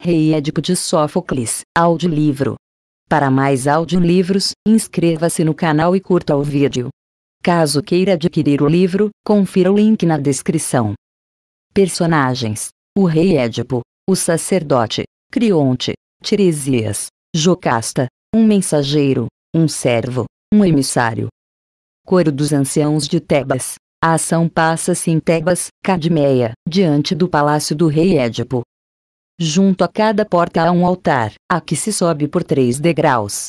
Rei Édipo de Sófocles, audiolivro. Para mais audiolivros, inscreva-se no canal e curta o vídeo. Caso queira adquirir o livro, confira o link na descrição. Personagens: O Rei Édipo, o Sacerdote, Crionte, Tiresias, Jocasta, um mensageiro, um servo, um emissário. Coro dos Anciãos de Tebas. A ação passa-se em Tebas, Cadmeia, diante do palácio do rei Édipo, Junto a cada porta há um altar, a que se sobe por três degraus.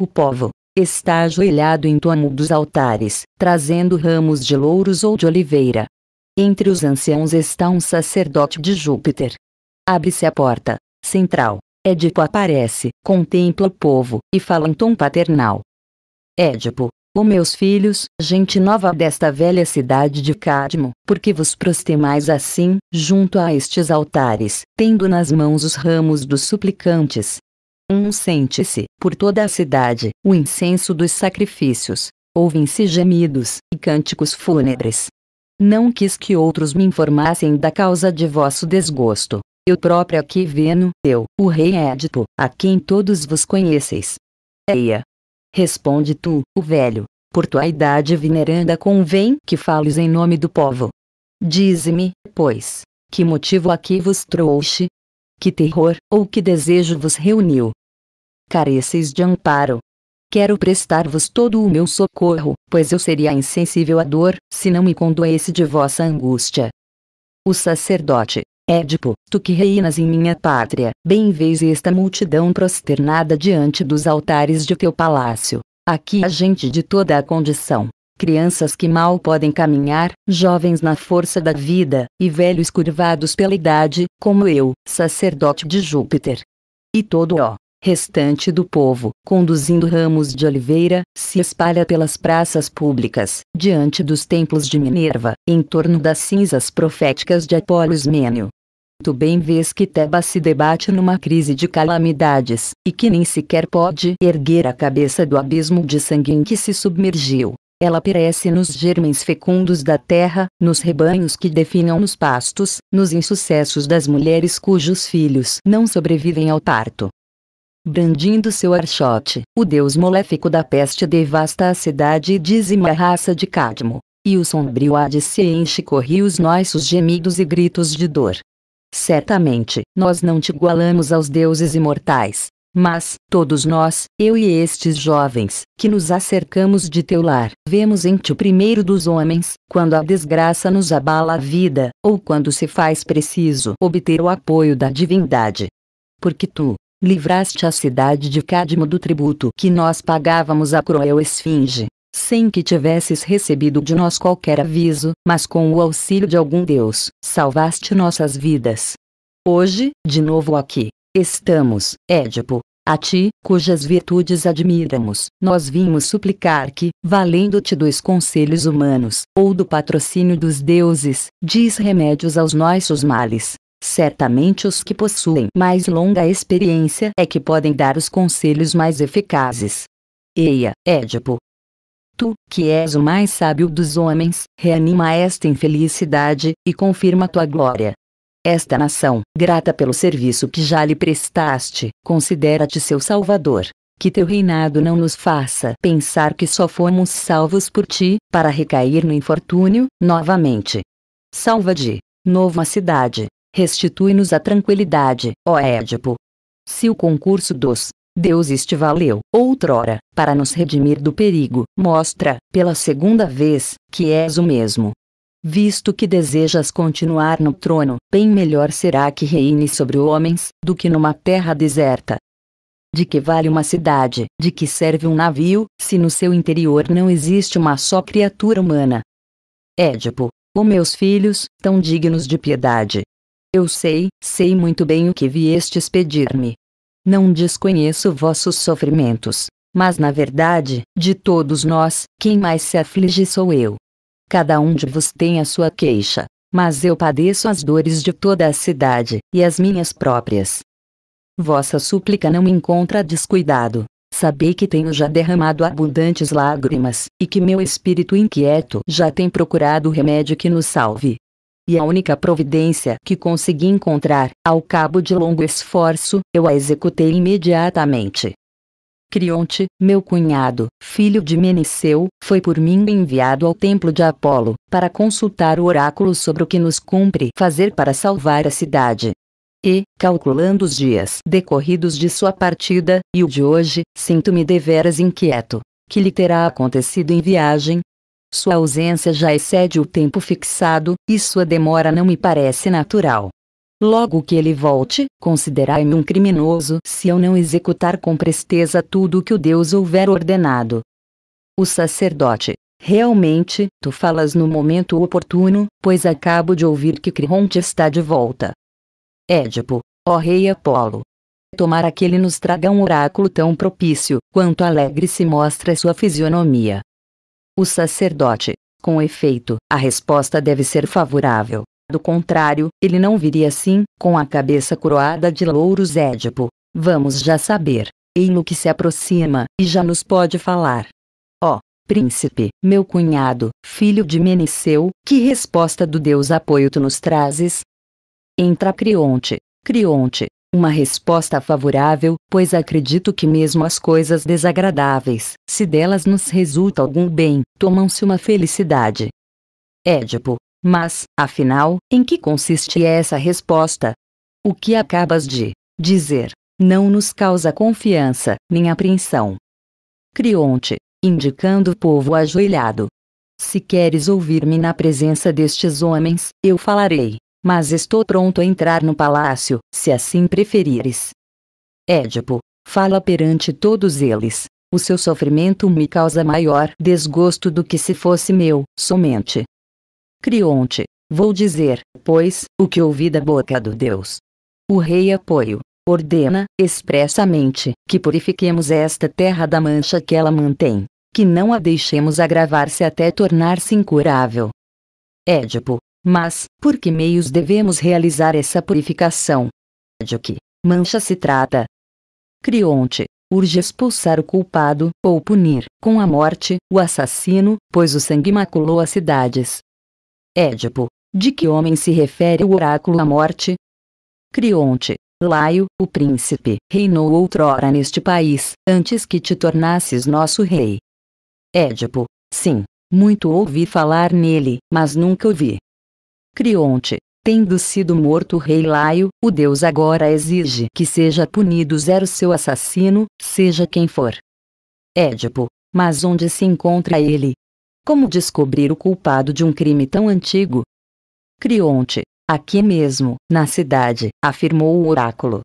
O povo está ajoelhado em torno dos altares, trazendo ramos de louros ou de oliveira. Entre os anciãos está um sacerdote de Júpiter. Abre-se a porta central. Édipo aparece, contempla o povo e fala em tom paternal. Édipo, Ó meus filhos, gente nova desta velha cidade de Cadmo, porque vos prostemais assim, junto a estes altares, tendo nas mãos os ramos dos suplicantes? Um sente-se, por toda a cidade, o incenso dos sacrifícios. Ouvem-se gemidos e cânticos fúnebres. Não quis que outros me informassem da causa de vosso desgosto. Eu próprio aqui vendo, eu, o rei Édipo, a quem todos vos conheceis. Eia, Responde tu, o velho, por tua idade veneranda convém que fales em nome do povo. Dize-me, pois, que motivo aqui vos trouxe? Que terror, ou que desejo vos reuniu? Careceis de amparo. Quero prestar-vos todo o meu socorro, pois eu seria insensível à dor, se não me condoesse de vossa angústia. O sacerdote, Édipo, tu que reinas em minha pátria, bem vês esta multidão prosternada diante dos altares de teu palácio. Aqui há gente de toda a condição. Crianças que mal podem caminhar, jovens na força da vida, e velhos curvados pela idade, como eu, sacerdote de Júpiter. E todo o restante do povo, conduzindo ramos de oliveira, se espalha pelas praças públicas, diante dos templos de Minerva, em torno das cinzas proféticas de Apolo Ismênio. Tu bem vês que Teba se debate numa crise de calamidades, e que nem sequer pode erguer a cabeça do abismo de sangue em que se submergiu. Ela perece nos germens fecundos da terra, nos rebanhos que definham nos pastos, nos insucessos das mulheres cujos filhos não sobrevivem ao parto. Brandindo seu archote, o deus moléfico da peste devasta a cidade e dizima a raça de Cadmo. E o sombrio Hades se enche corri os nossos gemidos e gritos de dor. Certamente, nós não te igualamos aos deuses imortais. Mas, todos nós, eu e estes jovens, que nos acercamos de teu lar, vemos em ti o primeiro dos homens, quando a desgraça nos abala a vida, ou quando se faz preciso obter o apoio da divindade. Porque tu, livraste a cidade de Cadmo do tributo que nós pagávamos à cruel esfinge, sem que tivesses recebido de nós qualquer aviso, mas com o auxílio de algum Deus, salvaste nossas vidas. Hoje, de novo aqui, estamos, Édipo, a ti, cujas virtudes admiramos, nós vimos suplicar que, valendo-te dos conselhos humanos, ou do patrocínio dos deuses, diz remédios aos nossos males. Certamente os que possuem mais longa experiência é que podem dar os conselhos mais eficazes. Eia, Édipo, Tu, que és o mais sábio dos homens, reanima esta infelicidade, e confirma tua glória. Esta nação, grata pelo serviço que já lhe prestaste, considera-te seu Salvador. Que teu reinado não nos faça pensar que só fomos salvos por ti, para recair no infortúnio, novamente. Salva de nova cidade, restitui-nos a tranquilidade, ó Édipo. Se o concurso dos Deus este valeu, outrora, para nos redimir do perigo, mostra, pela segunda vez, que és o mesmo. Visto que desejas continuar no trono, bem melhor será que reine sobre homens, do que numa terra deserta. De que vale uma cidade, de que serve um navio, se no seu interior não existe uma só criatura humana? Édipo, os meus filhos, tão dignos de piedade. Eu sei, sei muito bem o que viestes pedir-me, não desconheço vossos sofrimentos, mas na verdade, de todos nós, quem mais se aflige sou eu. Cada um de vós tem a sua queixa, mas eu padeço as dores de toda a cidade, e as minhas próprias. Vossa súplica não me encontra descuidado. Sabei que tenho já derramado abundantes lágrimas, e que meu espírito inquieto já tem procurado o remédio que nos salve e a única providência que consegui encontrar, ao cabo de longo esforço, eu a executei imediatamente. Crionte, meu cunhado, filho de Meneceu, foi por mim enviado ao templo de Apolo, para consultar o oráculo sobre o que nos cumpre fazer para salvar a cidade. E, calculando os dias decorridos de sua partida, e o de hoje, sinto-me deveras inquieto. Que lhe terá acontecido em viagem, sua ausência já excede o tempo fixado, e sua demora não me parece natural. Logo que ele volte, considerai-me um criminoso se eu não executar com presteza tudo o que o Deus houver ordenado. O sacerdote. Realmente, tu falas no momento oportuno, pois acabo de ouvir que Cronte está de volta. Édipo. Ó rei Apolo. Tomara que ele nos traga um oráculo tão propício, quanto alegre se mostra sua fisionomia o sacerdote. Com efeito, a resposta deve ser favorável. Do contrário, ele não viria assim, com a cabeça coroada de louros Édipo. Vamos já saber. Ei-lo que se aproxima, e já nos pode falar. Ó, oh, príncipe, meu cunhado, filho de Meneceu, que resposta do Deus apoio tu nos trazes? Entra Crionte. Crionte, uma resposta favorável, pois acredito que mesmo as coisas desagradáveis, se delas nos resulta algum bem, tomam-se uma felicidade. Édipo. Mas, afinal, em que consiste essa resposta? O que acabas de dizer não nos causa confiança, nem apreensão. Crionte, indicando o povo ajoelhado. Se queres ouvir-me na presença destes homens, eu falarei mas estou pronto a entrar no palácio, se assim preferires. Édipo, fala perante todos eles. O seu sofrimento me causa maior desgosto do que se fosse meu, somente. Crionte, vou dizer, pois, o que ouvi da boca do Deus. O rei apoio, ordena, expressamente, que purifiquemos esta terra da mancha que ela mantém, que não a deixemos agravar-se até tornar-se incurável. Édipo, mas, por que meios devemos realizar essa purificação? De que mancha se trata? Crionte, urge expulsar o culpado, ou punir, com a morte, o assassino, pois o sangue maculou as cidades. Édipo, de que homem se refere o oráculo à morte? Crionte, Laio, o príncipe, reinou outrora neste país, antes que te tornasses nosso rei. Édipo, sim, muito ouvi falar nele, mas nunca o vi. Crionte, tendo sido morto o rei Laio, o deus agora exige que seja punido zero seu assassino, seja quem for. Édipo, mas onde se encontra ele? Como descobrir o culpado de um crime tão antigo? Crionte, aqui mesmo, na cidade, afirmou o oráculo.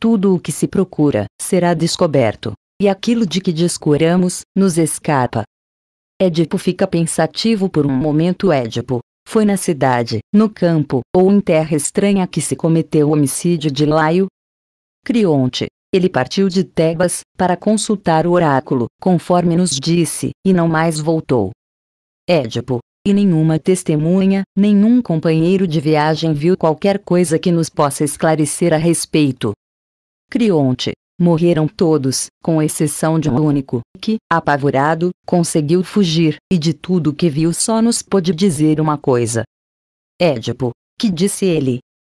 Tudo o que se procura será descoberto, e aquilo de que descuramos nos escapa. Édipo fica pensativo por um momento. Édipo, foi na cidade, no campo, ou em terra estranha que se cometeu o homicídio de Laio? Crionte. Ele partiu de Tebas, para consultar o oráculo, conforme nos disse, e não mais voltou. Édipo. E nenhuma testemunha, nenhum companheiro de viagem viu qualquer coisa que nos possa esclarecer a respeito. Crionte. Morreram todos, com exceção de um único, que, apavorado, conseguiu fugir, e de tudo que viu só nos pôde dizer uma coisa. Édipo, que disse ele.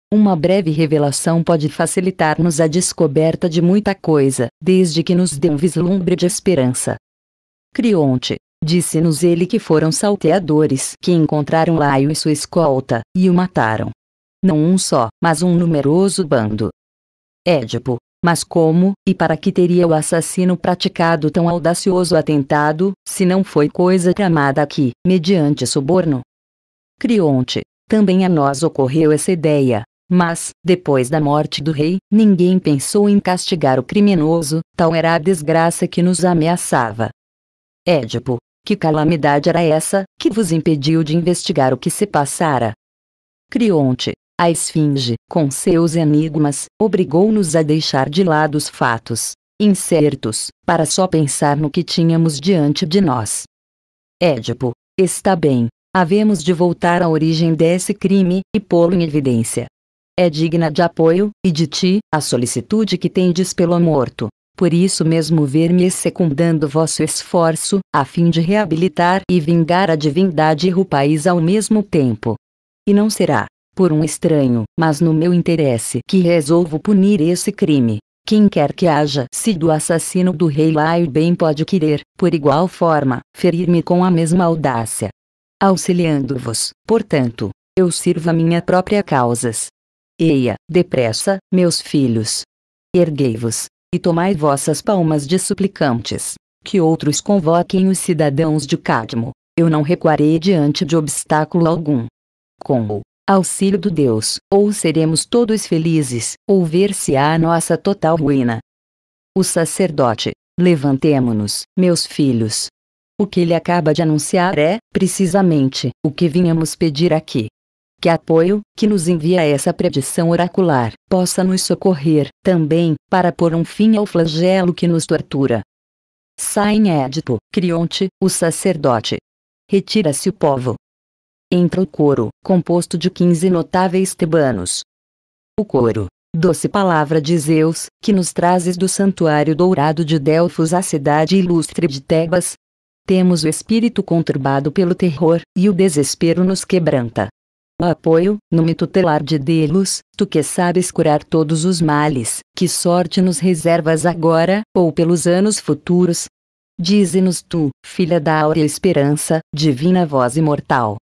Uma breve revelação pode facilitar-nos a descoberta de muita coisa, desde que nos dê um vislumbre de esperança. Crionte, Disse-nos ele que foram salteadores que encontraram Laio e sua escolta, e o mataram. Não um só, mas um numeroso bando. Édipo, mas como e para que teria o assassino praticado tão audacioso atentado, se não foi coisa tramada aqui, mediante suborno? Crionte, também a nós ocorreu essa ideia. Mas, depois da morte do rei, ninguém pensou em castigar o criminoso, tal era a desgraça que nos ameaçava. Édipo, que calamidade era essa, que vos impediu de investigar o que se passara? Crionte, a esfinge, com seus enigmas, obrigou-nos a deixar de lado os fatos incertos para só pensar no que tínhamos diante de nós. Édipo, está bem, havemos de voltar à origem desse crime e pô-lo em evidência. É digna de apoio e de ti a solicitude que tendes pelo morto. Por isso mesmo ver-me secundando vosso esforço, a fim de reabilitar e vingar a divindade e o país ao mesmo tempo. E não será por um estranho, mas no meu interesse que resolvo punir esse crime. Quem quer que haja sido o assassino do rei Laio bem pode querer, por igual forma, ferir-me com a mesma audácia. Auxiliando-vos, portanto, eu sirvo a minha própria causas. Eia, depressa, meus filhos. Erguei-vos, e tomai vossas palmas de suplicantes, que outros convoquem os cidadãos de Cadmo, eu não recuarei diante de obstáculo algum. Como auxílio do Deus, ou seremos todos felizes, ou ver-se-á nossa total ruína. O sacerdote, levantemo-nos, meus filhos. O que ele acaba de anunciar é, precisamente, o que vinhamos pedir aqui. Que apoio, que nos envia essa predição oracular, possa nos socorrer, também, para pôr um fim ao flagelo que nos tortura. Sai em Crionte, o sacerdote. Retira-se o povo entra o coro, composto de quinze notáveis tebanos. O coro, doce palavra de Zeus, que nos trazes do santuário dourado de Delfos à cidade ilustre de Tebas. Temos o espírito conturbado pelo terror, e o desespero nos quebranta. O apoio, no tutelar de Delos, tu que sabes curar todos os males, que sorte nos reservas agora, ou pelos anos futuros, Dize-nos tu, filha da áurea esperança, divina voz imortal,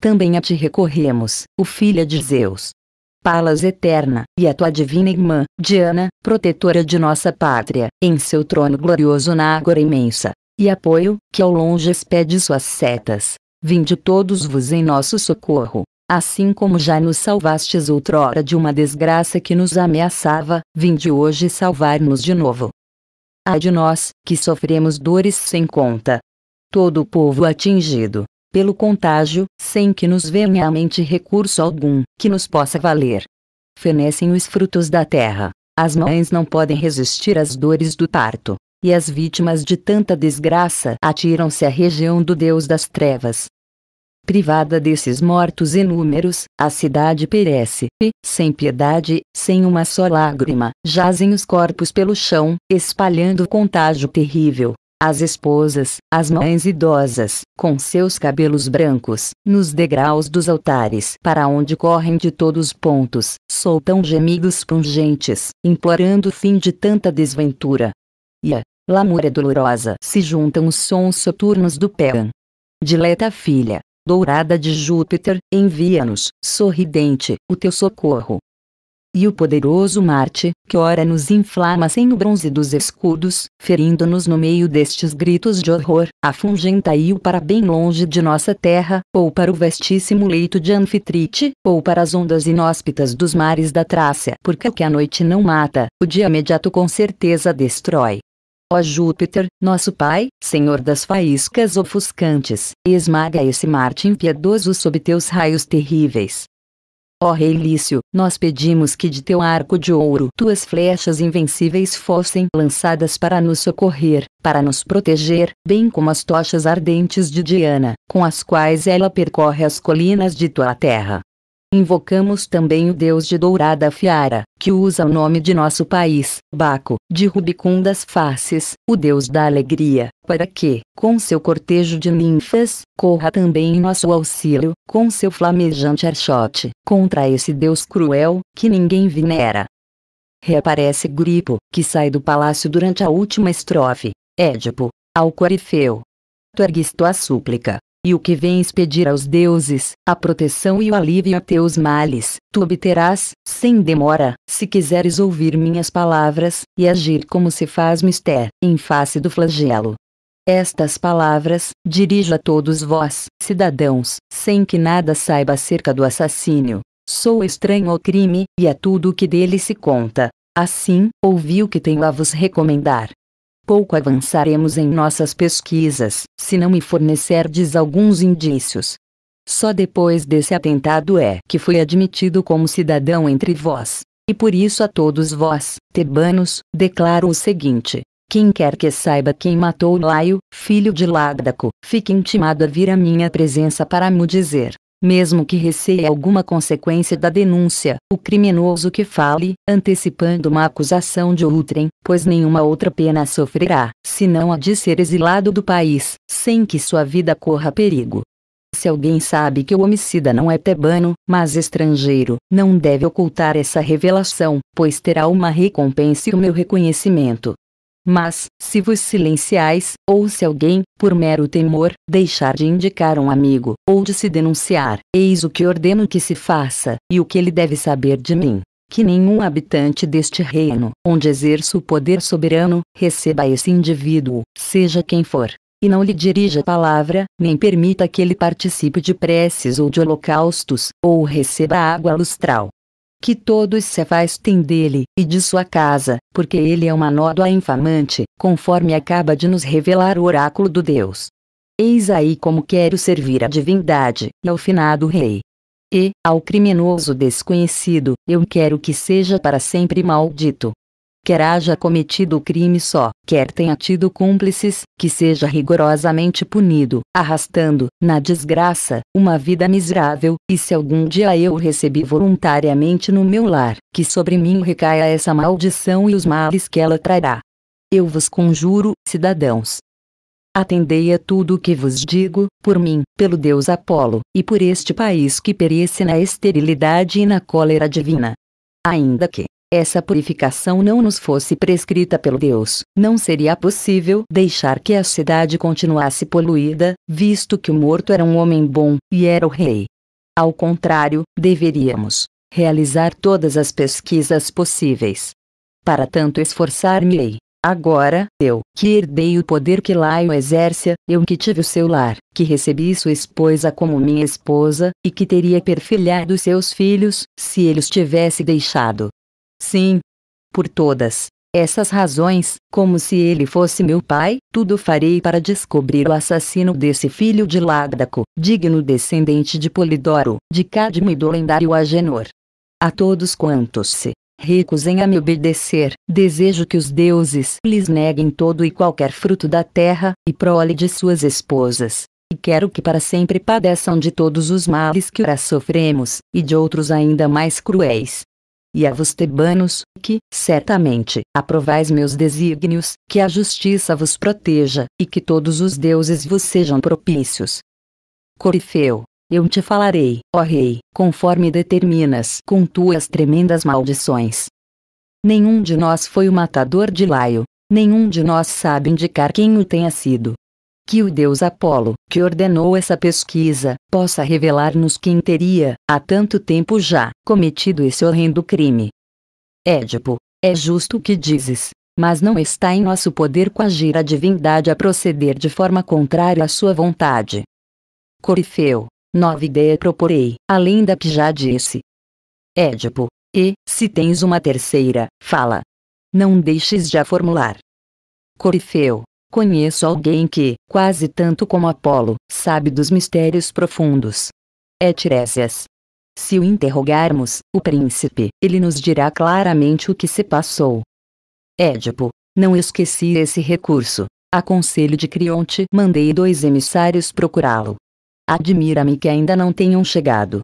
também a ti recorremos, o filha de Zeus. Palas eterna, e a tua divina irmã, Diana, protetora de nossa pátria, em seu trono glorioso na ágora imensa, e apoio, que ao longe expede suas setas. Vinde todos vos em nosso socorro. Assim como já nos salvastes outrora de uma desgraça que nos ameaçava, vinde hoje salvar-nos de novo. Ai de nós, que sofremos dores sem conta. Todo o povo atingido, pelo contágio, sem que nos venha à mente recurso algum que nos possa valer. Fenecem os frutos da terra. As mães não podem resistir às dores do parto, e as vítimas de tanta desgraça atiram-se à região do Deus das Trevas. Privada desses mortos inúmeros, a cidade perece, e, sem piedade, sem uma só lágrima, jazem os corpos pelo chão, espalhando o contágio terrível as esposas, as mães idosas, com seus cabelos brancos, nos degraus dos altares para onde correm de todos os pontos, soltam gemidos pungentes, implorando o fim de tanta desventura. E a lamura dolorosa se juntam os sons soturnos do Pean. Dileta filha, dourada de Júpiter, envia-nos, sorridente, o teu socorro. E o poderoso Marte, que ora nos inflama sem o bronze dos escudos, ferindo-nos no meio destes gritos de horror, afungenta-o para bem longe de nossa terra, ou para o vastíssimo leito de Anfitrite, ou para as ondas inóspitas dos mares da Trácia. Porque o que a noite não mata, o dia imediato com certeza destrói. Ó Júpiter, nosso pai, senhor das faíscas ofuscantes, esmaga esse Marte impiedoso sob teus raios terríveis, Ó rei Lício, nós pedimos que de teu arco de ouro tuas flechas invencíveis fossem lançadas para nos socorrer, para nos proteger, bem como as tochas ardentes de Diana, com as quais ela percorre as colinas de tua terra. Invocamos também o deus de dourada fiara, que usa o nome de nosso país, Baco, de rubicundas faces, o deus da alegria, para que, com seu cortejo de ninfas, corra também em nosso auxílio, com seu flamejante archote, contra esse deus cruel, que ninguém venera. Reaparece Gripo, que sai do palácio durante a última estrofe. Édipo, ao Corifeu. Tu ergues tua súplica, e o que vens pedir aos deuses, a proteção e o alívio a teus males, tu obterás, sem demora, se quiseres ouvir minhas palavras, e agir como se faz mister, em face do flagelo, estas palavras, dirijo a todos vós, cidadãos, sem que nada saiba acerca do assassínio. Sou estranho ao crime, e a tudo o que dele se conta. Assim, ouvi o que tenho a vos recomendar. Pouco avançaremos em nossas pesquisas, se não me fornecerdes alguns indícios. Só depois desse atentado é que fui admitido como cidadão entre vós. E por isso a todos vós, tebanos, declaro o seguinte: quem quer que saiba quem matou Laio, filho de Ládaco, fique intimado a vir à minha presença para me dizer. Mesmo que receie alguma consequência da denúncia, o criminoso que fale, antecipando uma acusação de outrem, pois nenhuma outra pena sofrerá, senão a de ser exilado do país, sem que sua vida corra perigo. Se alguém sabe que o homicida não é tebano, mas estrangeiro, não deve ocultar essa revelação, pois terá uma recompensa e o meu reconhecimento. Mas, se vos silenciais, ou se alguém, por mero temor, deixar de indicar um amigo, ou de se denunciar, eis o que ordeno que se faça, e o que ele deve saber de mim que nenhum habitante deste reino, onde exerço o poder soberano, receba esse indivíduo, seja quem for, e não lhe dirija palavra, nem permita que ele participe de preces ou de holocaustos, ou receba água lustral, que todos se afastem dele e de sua casa, porque ele é uma nódoa infamante, conforme acaba de nos revelar o oráculo do Deus. Eis aí como quero servir a divindade e ao finado rei. E, ao criminoso desconhecido, eu quero que seja para sempre maldito quer haja cometido o crime só, quer tenha tido cúmplices, que seja rigorosamente punido, arrastando, na desgraça, uma vida miserável, e se algum dia eu o recebi voluntariamente no meu lar, que sobre mim recaia essa maldição e os males que ela trará. Eu vos conjuro, cidadãos, Atendei a tudo o que vos digo, por mim, pelo Deus Apolo, e por este país que perece na esterilidade e na cólera divina. Ainda que, essa purificação não nos fosse prescrita pelo Deus, não seria possível deixar que a cidade continuasse poluída, visto que o morto era um homem bom e era o rei. Ao contrário, deveríamos realizar todas as pesquisas possíveis. Para tanto esforçar-me-ei. Agora, eu, que herdei o poder que lá o exerce, eu que tive o seu lar, que recebi sua esposa como minha esposa, e que teria perfilhado seus filhos, se ele os tivesse deixado, Sim. Por todas essas razões, como se ele fosse meu pai, tudo farei para descobrir o assassino desse filho de Ládaco, digno descendente de Polidoro, de Cadmo e do lendário Agenor. A todos quantos se recusem a me obedecer, desejo que os deuses lhes neguem todo e qualquer fruto da terra, e prole de suas esposas. E quero que para sempre padeçam de todos os males que ora sofremos, e de outros ainda mais cruéis e a vos tebanos, que, certamente, aprovais meus desígnios, que a justiça vos proteja, e que todos os deuses vos sejam propícios. Corifeu, eu te falarei, ó rei, conforme determinas com tuas tremendas maldições. Nenhum de nós foi o matador de Laio, nenhum de nós sabe indicar quem o tenha sido, que o deus Apolo, que ordenou essa pesquisa, possa revelar-nos quem teria, há tanto tempo já, cometido esse horrendo crime. Édipo, é justo o que dizes, mas não está em nosso poder coagir a divindade a proceder de forma contrária à sua vontade. Corifeu, nova ideia proporei, além da que já disse. Édipo, e, se tens uma terceira, fala. Não deixes de a formular. Corifeu, Conheço alguém que, quase tanto como Apolo, sabe dos mistérios profundos. É Tiresias. Se o interrogarmos, o príncipe, ele nos dirá claramente o que se passou. Édipo, não esqueci esse recurso. A conselho de Crionte, mandei dois emissários procurá-lo. Admira-me que ainda não tenham chegado.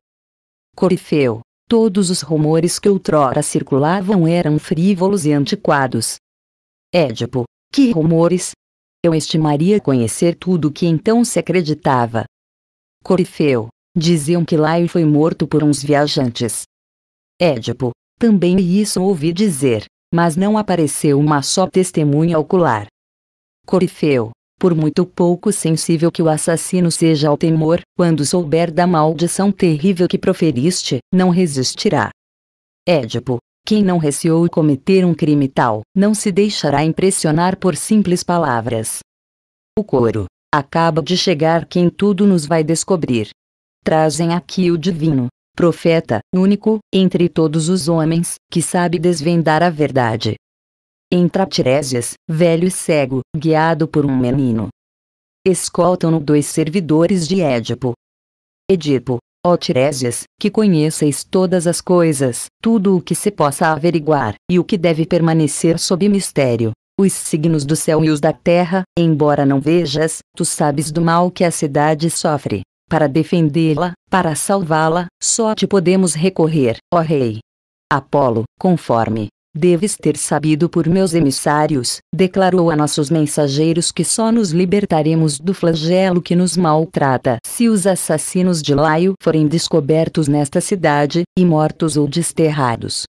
Corifeu, todos os rumores que outrora circulavam eram frívolos e antiquados. Édipo, que rumores, eu então estimaria conhecer tudo o que então se acreditava. Corifeu, diziam que Laio foi morto por uns viajantes. Édipo, também isso ouvi dizer, mas não apareceu uma só testemunha ocular. Corifeu, por muito pouco sensível que o assassino seja ao temor, quando souber da maldição terrível que proferiste, não resistirá. Édipo, quem não receou cometer um crime tal, não se deixará impressionar por simples palavras. O coro. Acaba de chegar quem tudo nos vai descobrir. Trazem aqui o divino, profeta, único, entre todos os homens, que sabe desvendar a verdade. Entra Tiresias, velho e cego, guiado por um menino. Escoltam-no dois servidores de Édipo. Edipo, ó Tiresias, que conheceis todas as coisas, tudo o que se possa averiguar, e o que deve permanecer sob mistério. Os signos do céu e os da terra, embora não vejas, tu sabes do mal que a cidade sofre. Para defendê-la, para salvá-la, só te podemos recorrer, ó Rei. Apolo, conforme Deves ter sabido por meus emissários, declarou a nossos mensageiros que só nos libertaremos do flagelo que nos maltrata se os assassinos de Laio forem descobertos nesta cidade, e mortos ou desterrados.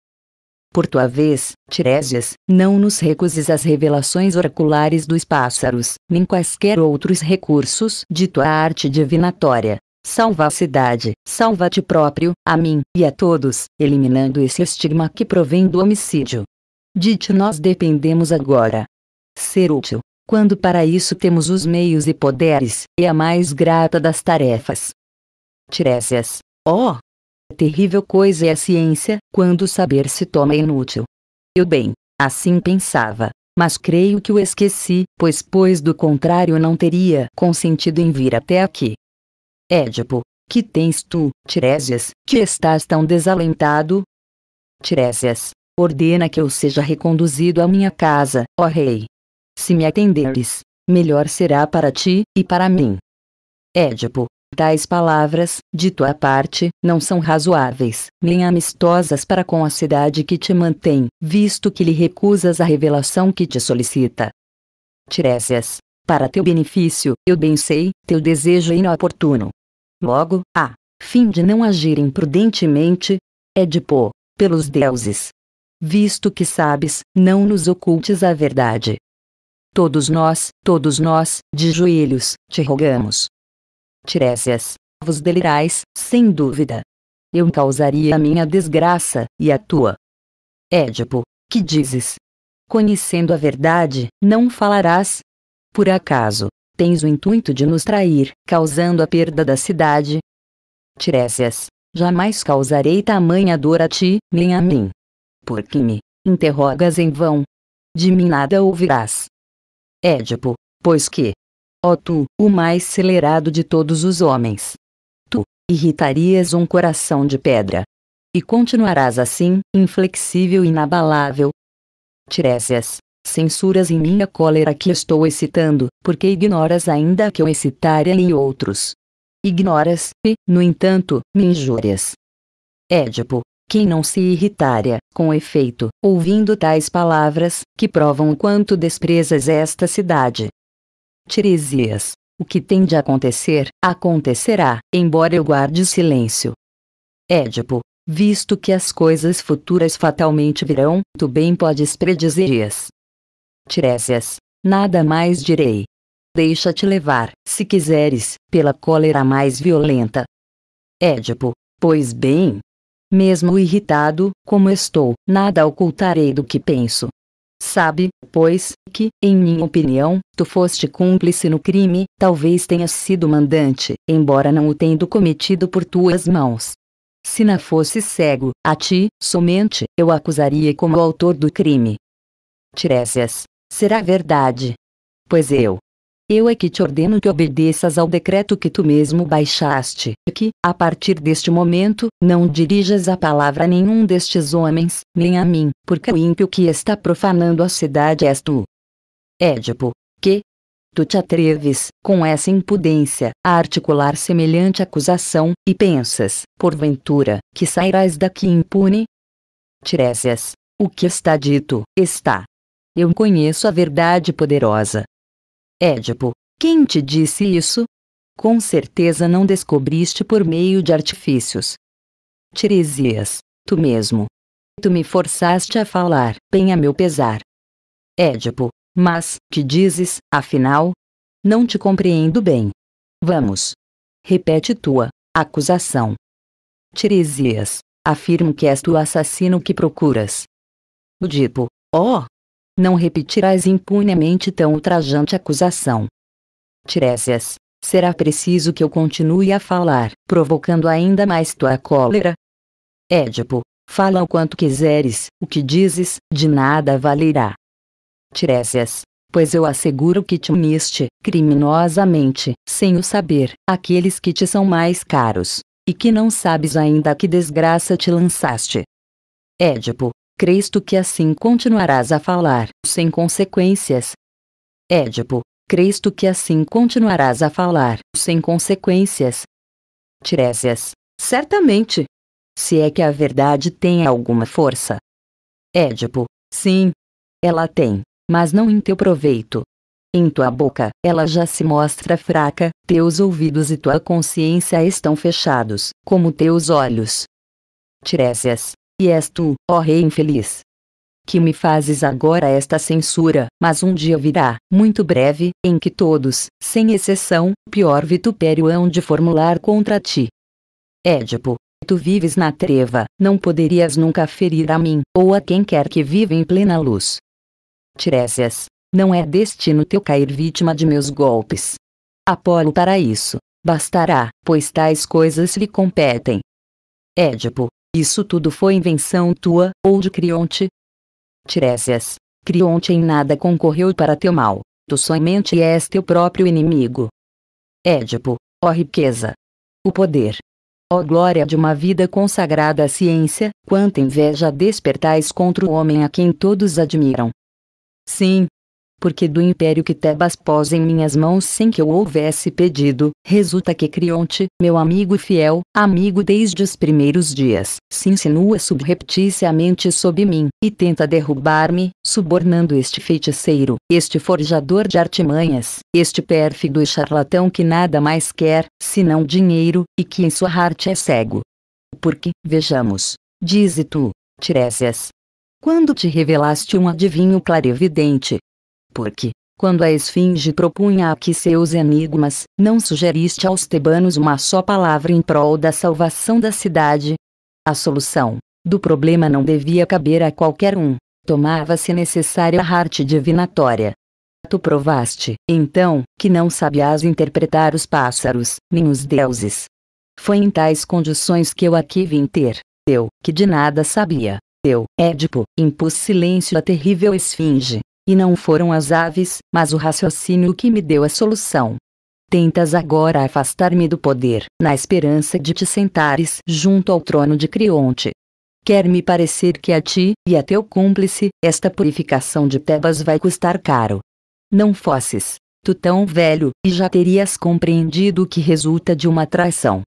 Por tua vez, Tiresias, não nos recuses as revelações oraculares dos pássaros, nem quaisquer outros recursos de tua arte divinatória, salva a cidade, salva te próprio, a mim e a todos, eliminando esse estigma que provém do homicídio. De ti nós dependemos agora. Ser útil, quando para isso temos os meios e poderes, é a mais grata das tarefas. Tiresias. Oh! É terrível coisa é a ciência, quando o saber se toma inútil. Eu bem, assim pensava, mas creio que o esqueci, pois pois do contrário não teria consentido em vir até aqui. Édipo, que tens tu, Tiresias, que estás tão desalentado? Tiresias, ordena que eu seja reconduzido à minha casa, ó rei. Se me atenderes, melhor será para ti e para mim. Édipo, tais palavras, de tua parte, não são razoáveis, nem amistosas para com a cidade que te mantém, visto que lhe recusas a revelação que te solicita. Tiresias, para teu benefício, eu bem sei, teu desejo é inoportuno. Logo, a fim de não agir imprudentemente, é de pô, pelos deuses. Visto que sabes, não nos ocultes a verdade. Todos nós, todos nós, de joelhos, te rogamos. Tiresias, vos delirais, sem dúvida. Eu causaria a minha desgraça, e a tua. Édipo, que dizes? Conhecendo a verdade, não falarás? Por acaso, tens o intuito de nos trair, causando a perda da cidade. Tiresias, jamais causarei tamanha dor a ti, nem a mim. Por que me interrogas em vão? De mim nada ouvirás. Édipo, pois que, ó tu, o mais celerado de todos os homens, tu irritarias um coração de pedra. E continuarás assim, inflexível e inabalável. Tiresias, Censuras em minha cólera que estou excitando, porque ignoras ainda que eu excitaria em outros. Ignoras, e, no entanto, me injúrias. Édipo, quem não se irritaria, com efeito, ouvindo tais palavras, que provam o quanto desprezas esta cidade. Tiresias, o que tem de acontecer, acontecerá, embora eu guarde silêncio. Édipo, visto que as coisas futuras fatalmente virão, tu bem podes predizer-as. Tiresias, nada mais direi. Deixa-te levar, se quiseres, pela cólera mais violenta. Édipo, pois bem. Mesmo irritado, como estou, nada ocultarei do que penso. Sabe, pois, que, em minha opinião, tu foste cúmplice no crime, talvez tenhas sido mandante, embora não o tendo cometido por tuas mãos. Se não fosse cego, a ti, somente, eu acusaria como autor do crime. Tiresias, será verdade. Pois eu, eu é que te ordeno que obedeças ao decreto que tu mesmo baixaste, e que, a partir deste momento, não dirijas a palavra a nenhum destes homens, nem a mim, porque o ímpio que está profanando a cidade és tu. Édipo, que, tu te atreves, com essa impudência, a articular semelhante acusação, e pensas, porventura, que sairás daqui impune? Tiresias, o que está dito, está. Eu conheço a verdade poderosa. Édipo, quem te disse isso? Com certeza não descobriste por meio de artifícios. Tiresias, tu mesmo. Tu me forçaste a falar, bem a meu pesar. Édipo, mas, que dizes, afinal? Não te compreendo bem. Vamos. Repete tua acusação. Tiresias, afirmo que és tu o assassino que procuras. Edipo, ó, oh, não repetirás impunemente tão ultrajante acusação. Tiresias, será preciso que eu continue a falar, provocando ainda mais tua cólera? Édipo, fala o quanto quiseres, o que dizes, de nada valerá. Tiresias, pois eu asseguro que te uniste, criminosamente, sem o saber, aqueles que te são mais caros, e que não sabes ainda que desgraça te lançaste. Édipo, crês tu que assim continuarás a falar, sem consequências? Édipo, crês tu que assim continuarás a falar, sem consequências? Tiresias, certamente. Se é que a verdade tem alguma força. Édipo, sim. Ela tem, mas não em teu proveito. Em tua boca, ela já se mostra fraca, teus ouvidos e tua consciência estão fechados, como teus olhos. Tiresias, e és tu, ó rei infeliz, que me fazes agora esta censura, mas um dia virá, muito breve, em que todos, sem exceção, pior vitupério hão de formular contra ti. Édipo, tu vives na treva, não poderias nunca ferir a mim, ou a quem quer que viva em plena luz. Tiresias, não é destino teu cair vítima de meus golpes. Apolo para isso, bastará, pois tais coisas lhe competem. Édipo, isso tudo foi invenção tua, ou de Crionte? Tiresias, Crionte em nada concorreu para teu mal, tu somente és teu próprio inimigo. Édipo, ó riqueza! O poder! Ó glória de uma vida consagrada à ciência, quanta inveja despertais contra o homem a quem todos admiram! Sim, porque do império que Tebas pôs em minhas mãos sem que eu houvesse pedido, resulta que Crionte, meu amigo fiel, amigo desde os primeiros dias, se insinua subrepticiamente sob mim, e tenta derrubar-me, subornando este feiticeiro, este forjador de artimanhas, este pérfido e charlatão que nada mais quer, senão dinheiro, e que em sua arte é cego. Porque, vejamos, dize tu, Tiresias, quando te revelaste um adivinho clarividente, porque, quando a esfinge propunha aqui seus enigmas, não sugeriste aos tebanos uma só palavra em prol da salvação da cidade? A solução do problema não devia caber a qualquer um, tomava-se necessária a arte divinatória. Tu provaste, então, que não sabias interpretar os pássaros, nem os deuses. Foi em tais condições que eu aqui vim ter, eu, que de nada sabia, eu, Édipo, impus silêncio à terrível esfinge, e não foram as aves, mas o raciocínio que me deu a solução. Tentas agora afastar-me do poder, na esperança de te sentares junto ao trono de Crionte. Quer-me parecer que a ti, e a teu cúmplice, esta purificação de Tebas vai custar caro. Não fosses, tu tão velho, e já terias compreendido o que resulta de uma traição.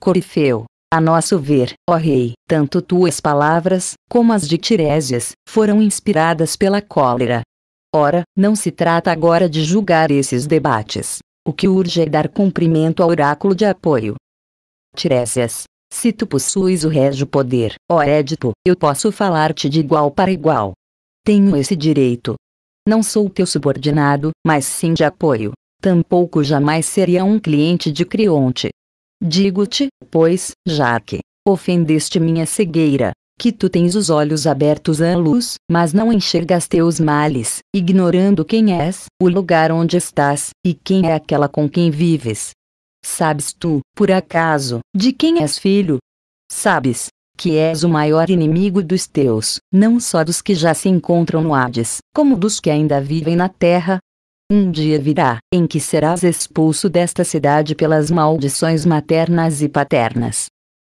Corifeu, a nosso ver, ó Rei, tanto tuas palavras, como as de Tiresias, foram inspiradas pela cólera. Ora, não se trata agora de julgar esses debates. O que urge é dar cumprimento ao oráculo de apoio. Tiresias, se tu possuis o régio poder, ó Édipo, eu posso falar-te de igual para igual. Tenho esse direito. Não sou teu subordinado, mas sim de apoio. Tampouco jamais seria um cliente de Crionte, Digo-te, pois, já que ofendeste minha cegueira, que tu tens os olhos abertos à luz, mas não enxergas teus males, ignorando quem és, o lugar onde estás, e quem é aquela com quem vives. Sabes tu, por acaso, de quem és filho? Sabes, que és o maior inimigo dos teus, não só dos que já se encontram no Hades, como dos que ainda vivem na terra, um dia virá em que serás expulso desta cidade pelas maldições maternas e paternas.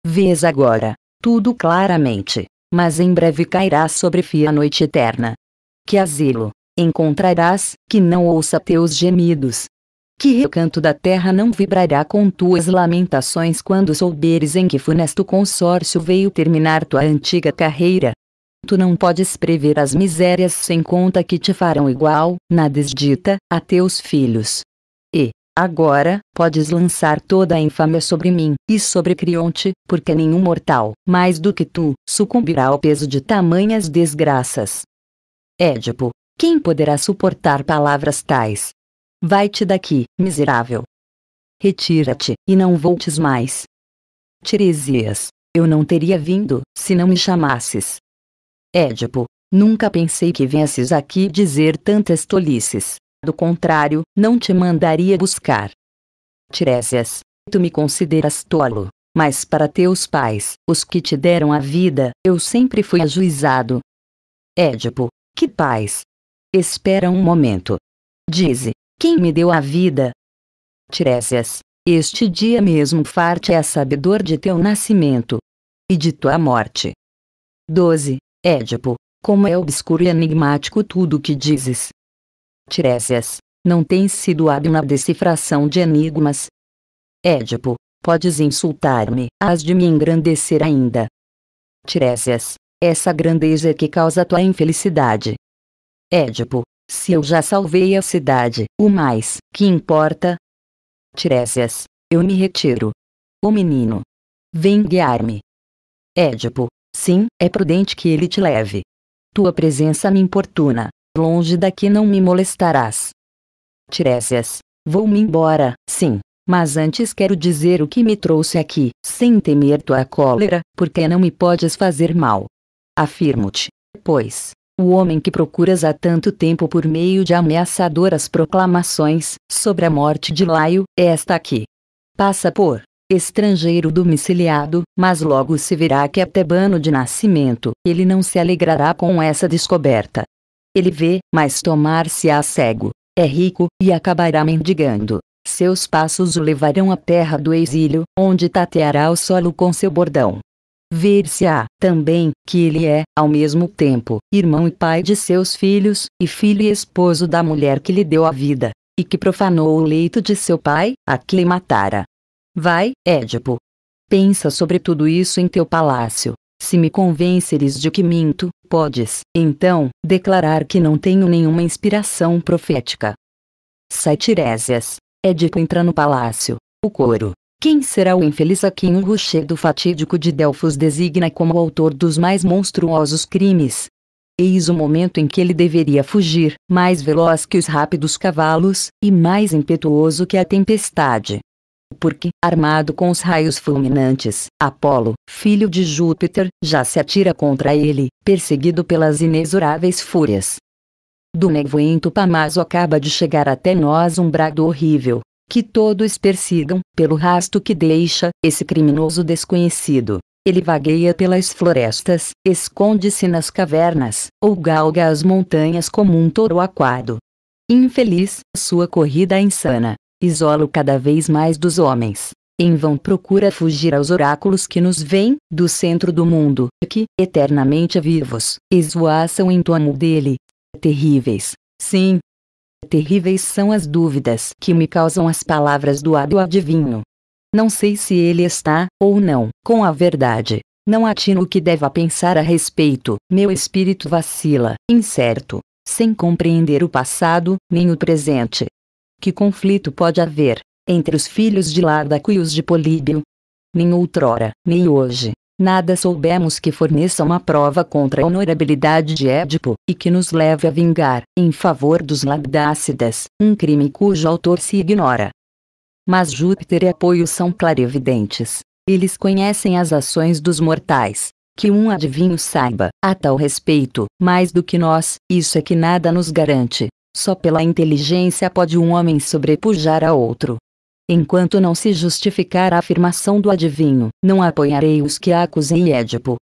Vês agora tudo claramente, mas em breve cairá sobre ti a noite eterna. Que asilo encontrarás que não ouça teus gemidos? Que recanto da terra não vibrará com tuas lamentações quando souberes em que funesto consórcio veio terminar tua antiga carreira? Tu não podes prever as misérias sem conta que te farão igual, na desdita, a teus filhos. E, agora, podes lançar toda a infâmia sobre mim e sobre Crionte, porque nenhum mortal, mais do que tu, sucumbirá ao peso de tamanhas desgraças. Édipo, quem poderá suportar palavras tais? Vai-te daqui, miserável. Retira-te, e não voltes mais. Tiresias, eu não teria vindo, se não me chamasses. Édipo, nunca pensei que viesses aqui dizer tantas tolices. Do contrário, não te mandaria buscar. Tiresias, tu me consideras tolo, mas para teus pais, os que te deram a vida, eu sempre fui ajuizado. Édipo, que pais? Espera um momento. Dize, quem me deu a vida? Tiresias, este dia mesmo farte é sabedor de teu nascimento e de tua morte. 12. Édipo, como é obscuro e enigmático tudo o que dizes. Tiresias, não tens sido hábil na decifração de enigmas. Édipo, podes insultar-me, has de me engrandecer ainda. Tiresias, essa grandeza é que causa tua infelicidade. Édipo, se eu já salvei a cidade, o mais que importa? Tiresias, eu me retiro. O menino, vem guiar-me. Édipo, Sim, é prudente que ele te leve. Tua presença me importuna. Longe daqui não me molestarás. Tiresias, vou-me embora, sim, mas antes quero dizer o que me trouxe aqui, sem temer tua cólera, porque não me podes fazer mal. Afirmo-te, pois, o homem que procuras há tanto tempo por meio de ameaçadoras proclamações sobre a morte de Laio, é esta aqui. Passa por estrangeiro domiciliado, mas logo se verá que é tebano de nascimento. Ele não se alegrará com essa descoberta. Ele vê, mas tomar-se-á cego. É rico, e acabará mendigando. Seus passos o levarão à terra do exílio, onde tateará o solo com seu bordão. Ver-se-á, também, que ele é, ao mesmo tempo, irmão e pai de seus filhos, e filho e esposo da mulher que lhe deu a vida, e que profanou o leito de seu pai, a que matara. Vai, Édipo. Pensa sobre tudo isso em teu palácio. Se me convenceres de que minto, podes, então, declarar que não tenho nenhuma inspiração profética. Sai Tiresias. Édipo entra no palácio. O coro. Quem será o infeliz a quem o rochedo fatídico de Delfos designa como autor dos mais monstruosos crimes? Eis o momento em que ele deveria fugir, mais veloz que os rápidos cavalos, e mais impetuoso que a tempestade porque, armado com os raios fulminantes, Apolo, filho de Júpiter, já se atira contra ele, perseguido pelas inexoráveis fúrias. Do nevoento Pamazo acaba de chegar até nós um brado horrível. Que todos persigam, pelo rasto que deixa, esse criminoso desconhecido. Ele vagueia pelas florestas, esconde-se nas cavernas, ou galga as montanhas como um touro aquado. Infeliz, sua corrida é insana isolo cada vez mais dos homens. Em vão procura fugir aos oráculos que nos vêm, do centro do mundo, que, eternamente vivos, esvoaçam em torno dele. Terríveis, sim. Terríveis são as dúvidas que me causam as palavras do hábil adivinho. Não sei se ele está, ou não, com a verdade. Não atino o que deva pensar a respeito, meu espírito vacila, incerto, sem compreender o passado, nem o presente, que conflito pode haver entre os filhos de Lardaco e os de Políbio? Nem outrora, nem hoje, nada soubemos que forneça uma prova contra a honorabilidade de Édipo e que nos leve a vingar, em favor dos Labdácidas, um crime cujo autor se ignora. Mas Júpiter e Apoio são clarividentes. Eles conhecem as ações dos mortais, que um adivinho saiba, a tal respeito, mais do que nós, isso é que nada nos garante, só pela inteligência pode um homem sobrepujar a outro. Enquanto não se justificar a afirmação do adivinho, não apoiarei os que acusem Édipo.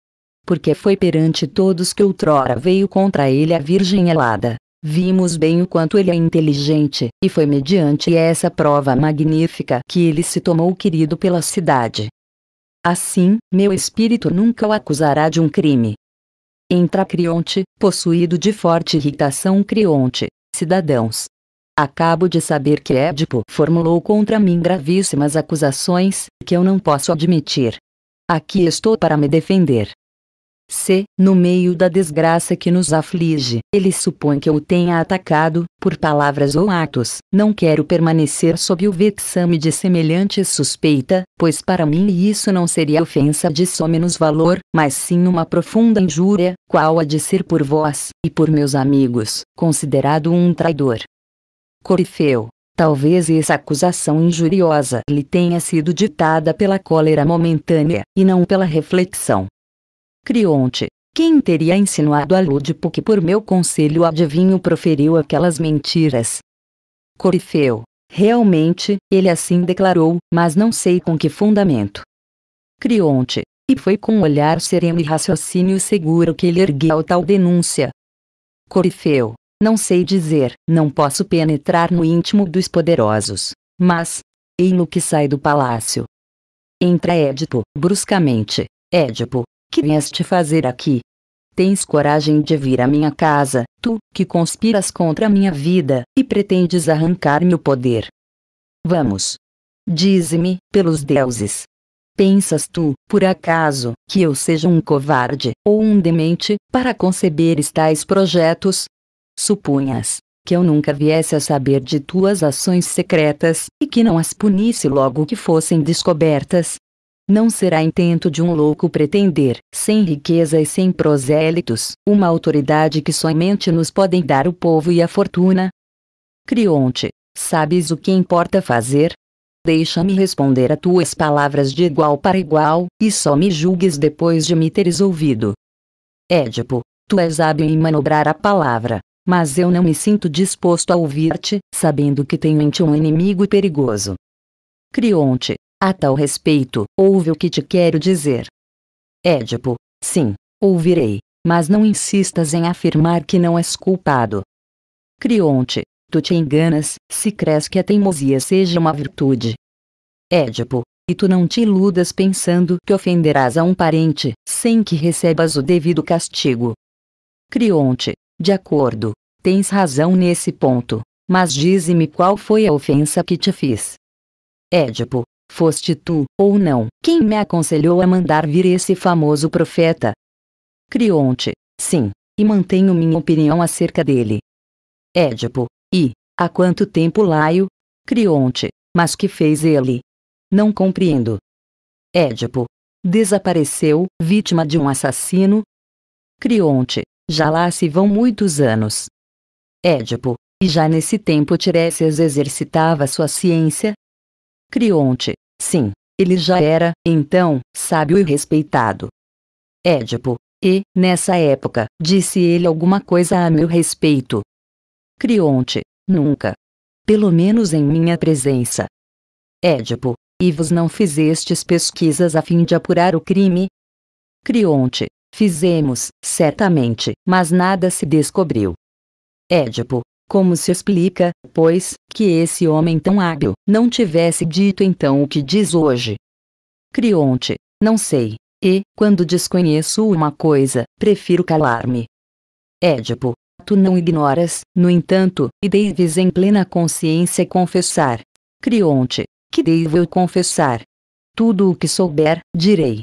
Porque foi perante todos que outrora veio contra ele a Virgem Helada. Vimos bem o quanto ele é inteligente, e foi mediante essa prova magnífica que ele se tomou querido pela cidade. Assim, meu espírito nunca o acusará de um crime. Entra Crionte, possuído de forte irritação Crionte, cidadãos. Acabo de saber que Édipo formulou contra mim gravíssimas acusações que eu não posso admitir. Aqui estou para me defender. Se, no meio da desgraça que nos aflige, ele supõe que eu o tenha atacado, por palavras ou atos, não quero permanecer sob o vexame de semelhante suspeita, pois para mim isso não seria ofensa de só menos valor, mas sim uma profunda injúria, qual a de ser por vós, e por meus amigos, considerado um traidor. Corifeu. Talvez essa acusação injuriosa lhe tenha sido ditada pela cólera momentânea, e não pela reflexão. Crionte. Quem teria insinuado a Lúdipo que por meu conselho adivinho proferiu aquelas mentiras? Corifeu. Realmente, ele assim declarou, mas não sei com que fundamento. Crionte. E foi com um olhar sereno e raciocínio seguro que ele ergueu tal denúncia. Corifeu. Não sei dizer, não posso penetrar no íntimo dos poderosos. Mas, ei-lo que sai do palácio. Entra Édipo, bruscamente. Édipo, que vieste fazer aqui? Tens coragem de vir à minha casa, tu, que conspiras contra a minha vida, e pretendes arrancar-me o poder. Vamos. Dize-me, pelos deuses. Pensas tu, por acaso, que eu seja um covarde, ou um demente, para conceberes tais projetos? Supunhas que eu nunca viesse a saber de tuas ações secretas, e que não as punisse logo que fossem descobertas. Não será intento de um louco pretender, sem riqueza e sem prosélitos, uma autoridade que somente nos podem dar o povo e a fortuna. Crionte, sabes o que importa fazer? Deixa-me responder a tuas palavras de igual para igual, e só me julgues depois de me teres ouvido. Édipo, tu és hábil em manobrar a palavra, mas eu não me sinto disposto a ouvir-te, sabendo que tenho em ti um inimigo perigoso. Crionte, a tal respeito, ouve o que te quero dizer. Édipo, sim, ouvirei, mas não insistas em afirmar que não és culpado. Crionte, tu te enganas, se crês que a teimosia seja uma virtude. Édipo, e tu não te iludas pensando que ofenderás a um parente, sem que recebas o devido castigo. Crionte, de acordo, tens razão nesse ponto, mas dize-me qual foi a ofensa que te fiz. Édipo, foste tu, ou não, quem me aconselhou a mandar vir esse famoso profeta? Crionte, sim, e mantenho minha opinião acerca dele. Édipo, e, há quanto tempo laio? Crionte, mas que fez ele? Não compreendo. Édipo, desapareceu, vítima de um assassino? Crionte, já lá se vão muitos anos. Édipo, e já nesse tempo Tiresias exercitava sua ciência? Crionte, sim, ele já era, então, sábio e respeitado. Édipo, e, nessa época, disse ele alguma coisa a meu respeito? Crionte, nunca. Pelo menos em minha presença. Édipo, e vos não fizestes pesquisas a fim de apurar o crime? Crionte, Fizemos, certamente, mas nada se descobriu. Édipo, como se explica, pois, que esse homem tão hábil não tivesse dito então o que diz hoje? Crionte, não sei, e, quando desconheço uma coisa, prefiro calar-me. Édipo, tu não ignoras, no entanto, e deves em plena consciência confessar. Crionte, que devo eu confessar? Tudo o que souber, direi.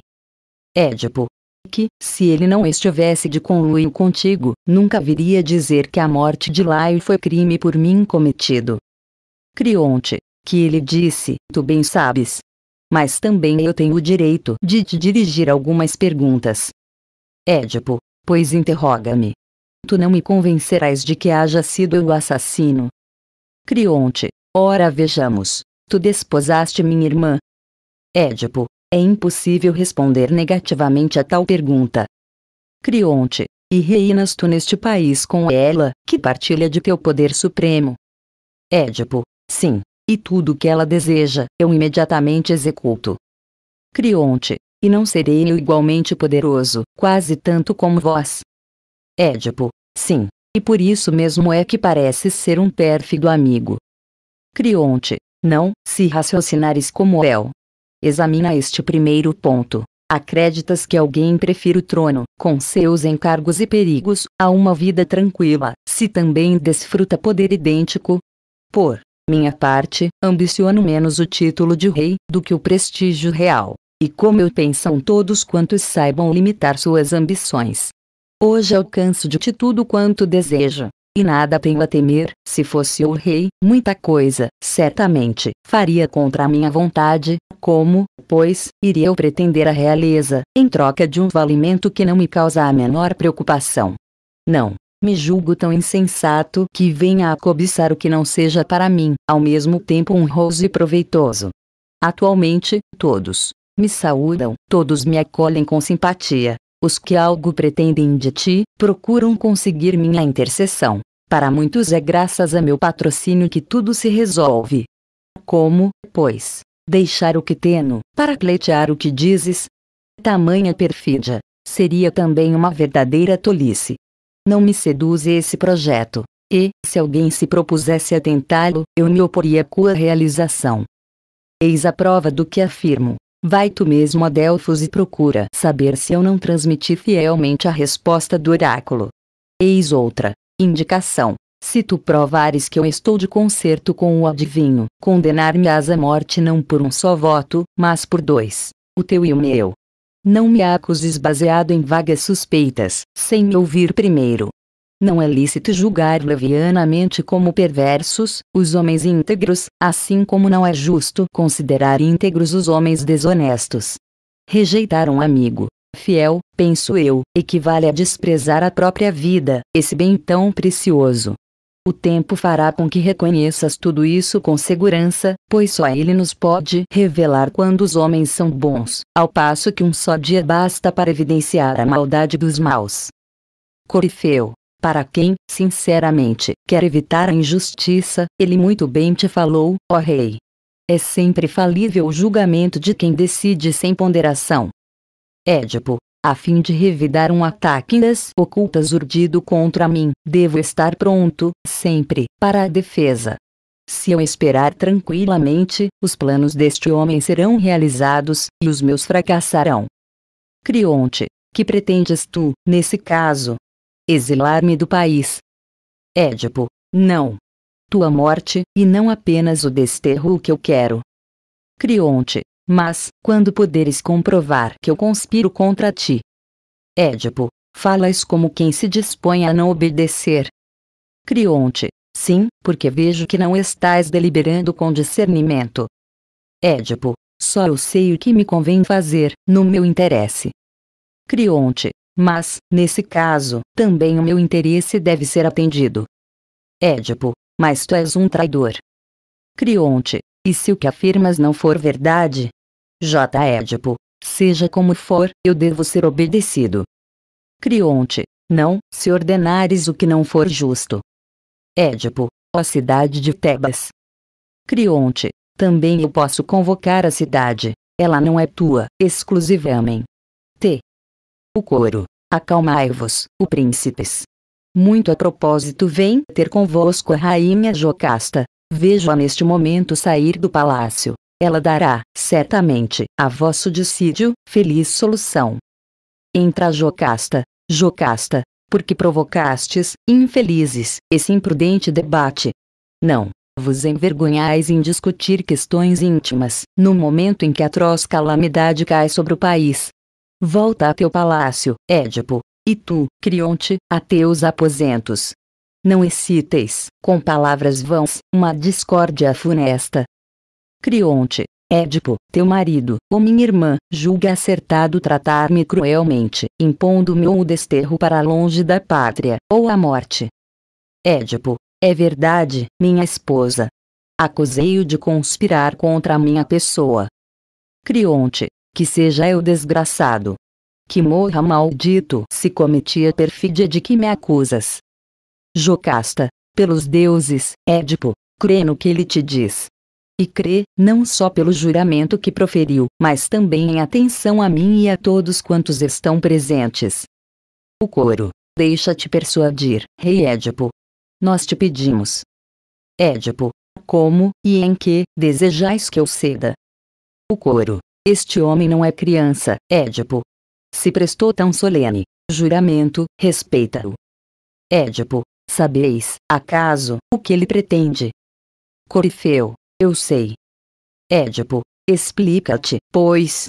Édipo, que, se ele não estivesse de conluio contigo, nunca viria dizer que a morte de Laio foi crime por mim cometido. Crionte, que ele disse, tu bem sabes. Mas também eu tenho o direito de te dirigir algumas perguntas. Édipo, pois interroga-me. Tu não me convencerás de que haja sido eu o assassino. Crionte, ora vejamos, tu desposaste minha irmã. Édipo, é impossível responder negativamente a tal pergunta. Crionte, e reinas tu neste país com ela, que partilha de teu poder supremo. Édipo, sim, e tudo o que ela deseja, eu imediatamente executo. Crionte, e não serei eu igualmente poderoso, quase tanto como vós. Édipo, sim, e por isso mesmo é que pareces ser um pérfido amigo. Crionte, não, se raciocinares como eu, examina este primeiro ponto. Acreditas que alguém prefira o trono, com seus encargos e perigos, a uma vida tranquila, se também desfruta poder idêntico? Por minha parte, ambiciono menos o título de rei do que o prestígio real. E como eu pensam todos quantos saibam limitar suas ambições. Hoje alcanço de ti tudo quanto desejo, e nada tenho a temer, se fosse eu rei, muita coisa, certamente, faria contra a minha vontade, como, pois, iria eu pretender a realeza, em troca de um valimento que não me causa a menor preocupação? Não. Me julgo tão insensato que venha a cobiçar o que não seja para mim, ao mesmo tempo honroso e proveitoso. Atualmente, todos me saúdam, todos me acolhem com simpatia. Os que algo pretendem de ti, procuram conseguir minha intercessão. Para muitos é graças a meu patrocínio que tudo se resolve. Como, pois, deixar o que teno, para pleitear o que dizes? Tamanha perfídia, seria também uma verdadeira tolice. Não me seduz esse projeto, e, se alguém se propusesse a tentá-lo, eu me oporia à sua realização. Eis a prova do que afirmo. Vai tu mesmo a Delfos e procura saber se eu não transmiti fielmente a resposta do oráculo. Eis outra, Indicação. Se tu provares que eu estou de concerto com o adivinho, condenar-me-ás à morte não por um só voto, mas por dois, o teu e o meu. Não me acuses baseado em vagas suspeitas, sem me ouvir primeiro. Não é lícito julgar levianamente como perversos os homens íntegros, assim como não é justo considerar íntegros os homens desonestos. Rejeitar um amigo, fiel, penso eu, equivale a desprezar a própria vida, esse bem tão precioso. O tempo fará com que reconheças tudo isso com segurança, pois só ele nos pode revelar quando os homens são bons, ao passo que um só dia basta para evidenciar a maldade dos maus. Corifeu. Para quem, sinceramente, quer evitar a injustiça, ele muito bem te falou, ó rei. É sempre falível o julgamento de quem decide sem ponderação. Édipo, a fim de revidar um ataque das ocultas urdido contra mim, devo estar pronto, sempre, para a defesa. Se eu esperar tranquilamente, os planos deste homem serão realizados, e os meus fracassarão. Crionte, que pretendes tu, nesse caso? Exilar-me do país. Édipo, não. Tua morte, e não apenas o desterro que eu quero. Crionte, mas, quando puderes comprovar que eu conspiro contra ti? Édipo, falas como quem se dispõe a não obedecer. Crionte, sim, porque vejo que não estás deliberando com discernimento. Édipo, só eu sei o que me convém fazer, no meu interesse. Crionte, mas, nesse caso, também o meu interesse deve ser atendido. Édipo, mas tu és um traidor. Crionte, e se o que afirmas não for verdade? J. Édipo, seja como for, eu devo ser obedecido. Crionte, não, se ordenares o que não for justo. Édipo, ó cidade de Tebas. Crionte, também eu posso convocar a cidade, ela não é tua, exclusivamente. T. O coro, acalmai-vos, o príncipes. Muito a propósito vem ter convosco a rainha Jocasta, Vejo-a neste momento sair do palácio. Ela dará, certamente, a vosso dissídio, feliz solução. Entra Jocasta, Jocasta, porque provocastes, infelizes, esse imprudente debate. Não, vos envergonhais em discutir questões íntimas, no momento em que atroz calamidade cai sobre o país. Volta a teu palácio, Édipo, e tu, Crionte, a teus aposentos, não exciteis, com palavras vãs, uma discórdia funesta. Crionte, Édipo, teu marido, ou minha irmã, julga acertado tratar-me cruelmente, impondo-me ou o desterro para longe da pátria, ou a morte. Édipo, é verdade, minha esposa. Acusei-o de conspirar contra a minha pessoa. Crionte, que seja eu desgraçado. Que morra maldito se cometia a perfídia de que me acusas. Jocasta, pelos deuses, Édipo, crê no que ele te diz. E crê, não só pelo juramento que proferiu, mas também em atenção a mim e a todos quantos estão presentes. O coro, deixa-te persuadir, rei Édipo. Nós te pedimos. Édipo, como e em que desejais que eu ceda? O coro, este homem não é criança, Édipo. Se prestou tão solene juramento, respeita-o. Édipo, Sabeis, acaso, o que ele pretende? Corifeu, eu sei. Édipo, explica-te, pois.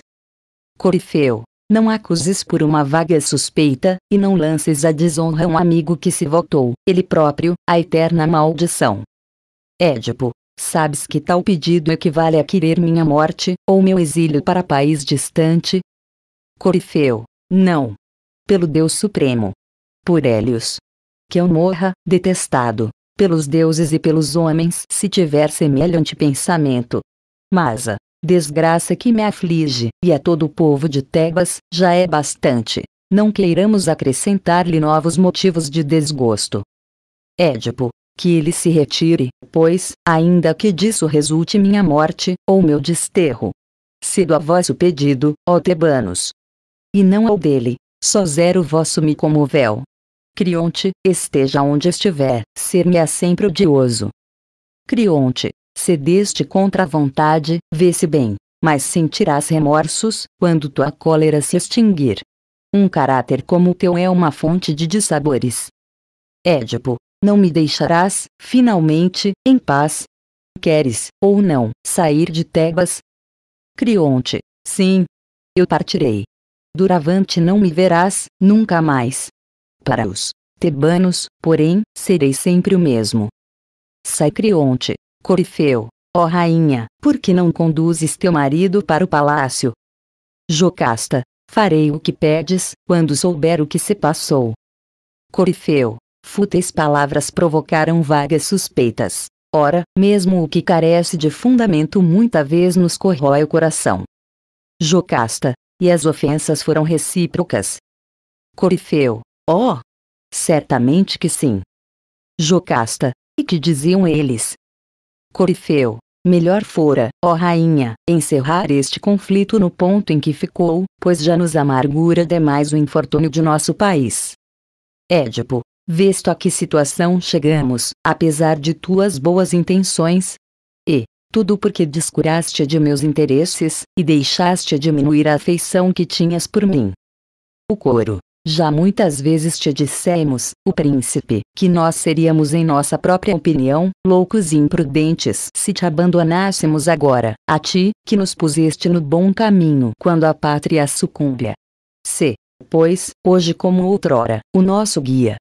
Corifeu, não acuses por uma vaga suspeita, e não lances a desonra a um amigo que se votou, ele próprio, a eterna maldição. Édipo, sabes que tal pedido equivale a querer minha morte, ou meu exílio para país distante? Corifeu, não. Pelo Deus Supremo. Por Hélios, que eu morra, detestado, pelos deuses e pelos homens, se tiver semelhante pensamento. Mas a desgraça que me aflige, e a todo o povo de Tebas, já é bastante. Não queiramos acrescentar-lhe novos motivos de desgosto. Édipo, que ele se retire, pois, ainda que disso resulte minha morte, ou meu desterro. Cedo a vosso pedido, ó Tebanos. E não ao dele, só zero vosso me comovel, Crionte, esteja onde estiver, ser-me é sempre odioso. Crionte, cedeste contra a vontade, vê-se bem, mas sentirás remorsos, quando tua cólera se extinguir. Um caráter como o teu é uma fonte de dissabores. Édipo, não me deixarás, finalmente, em paz? Queres, ou não, sair de Tebas? Crionte, sim. Eu partirei. Duravante não me verás, nunca mais. Para os tebanos, porém, serei sempre o mesmo. Sacrionte, Corifeu, ó rainha, por que não conduzes teu marido para o palácio? Jocasta, farei o que pedes, quando souber o que se passou. Corifeu, fúteis palavras provocaram vagas suspeitas. Ora, mesmo o que carece de fundamento muita vez nos corrói o coração. Jocasta, e as ofensas foram recíprocas. Corifeu, Oh! Certamente que sim. Jocasta, e que diziam eles? Corifeu, melhor fora, ó rainha, encerrar este conflito no ponto em que ficou, pois já nos amargura demais o infortúnio de nosso país. Édipo, visto a que situação chegamos, apesar de tuas boas intenções, e, tudo porque descuraste de meus interesses, e deixaste diminuir a afeição que tinhas por mim. O coro, já muitas vezes te dissemos, o príncipe, que nós seríamos, em nossa própria opinião, loucos e imprudentes se te abandonássemos agora, a ti, que nos puseste no bom caminho quando a pátria sucumbia. Se, pois, hoje como outrora, o nosso guia.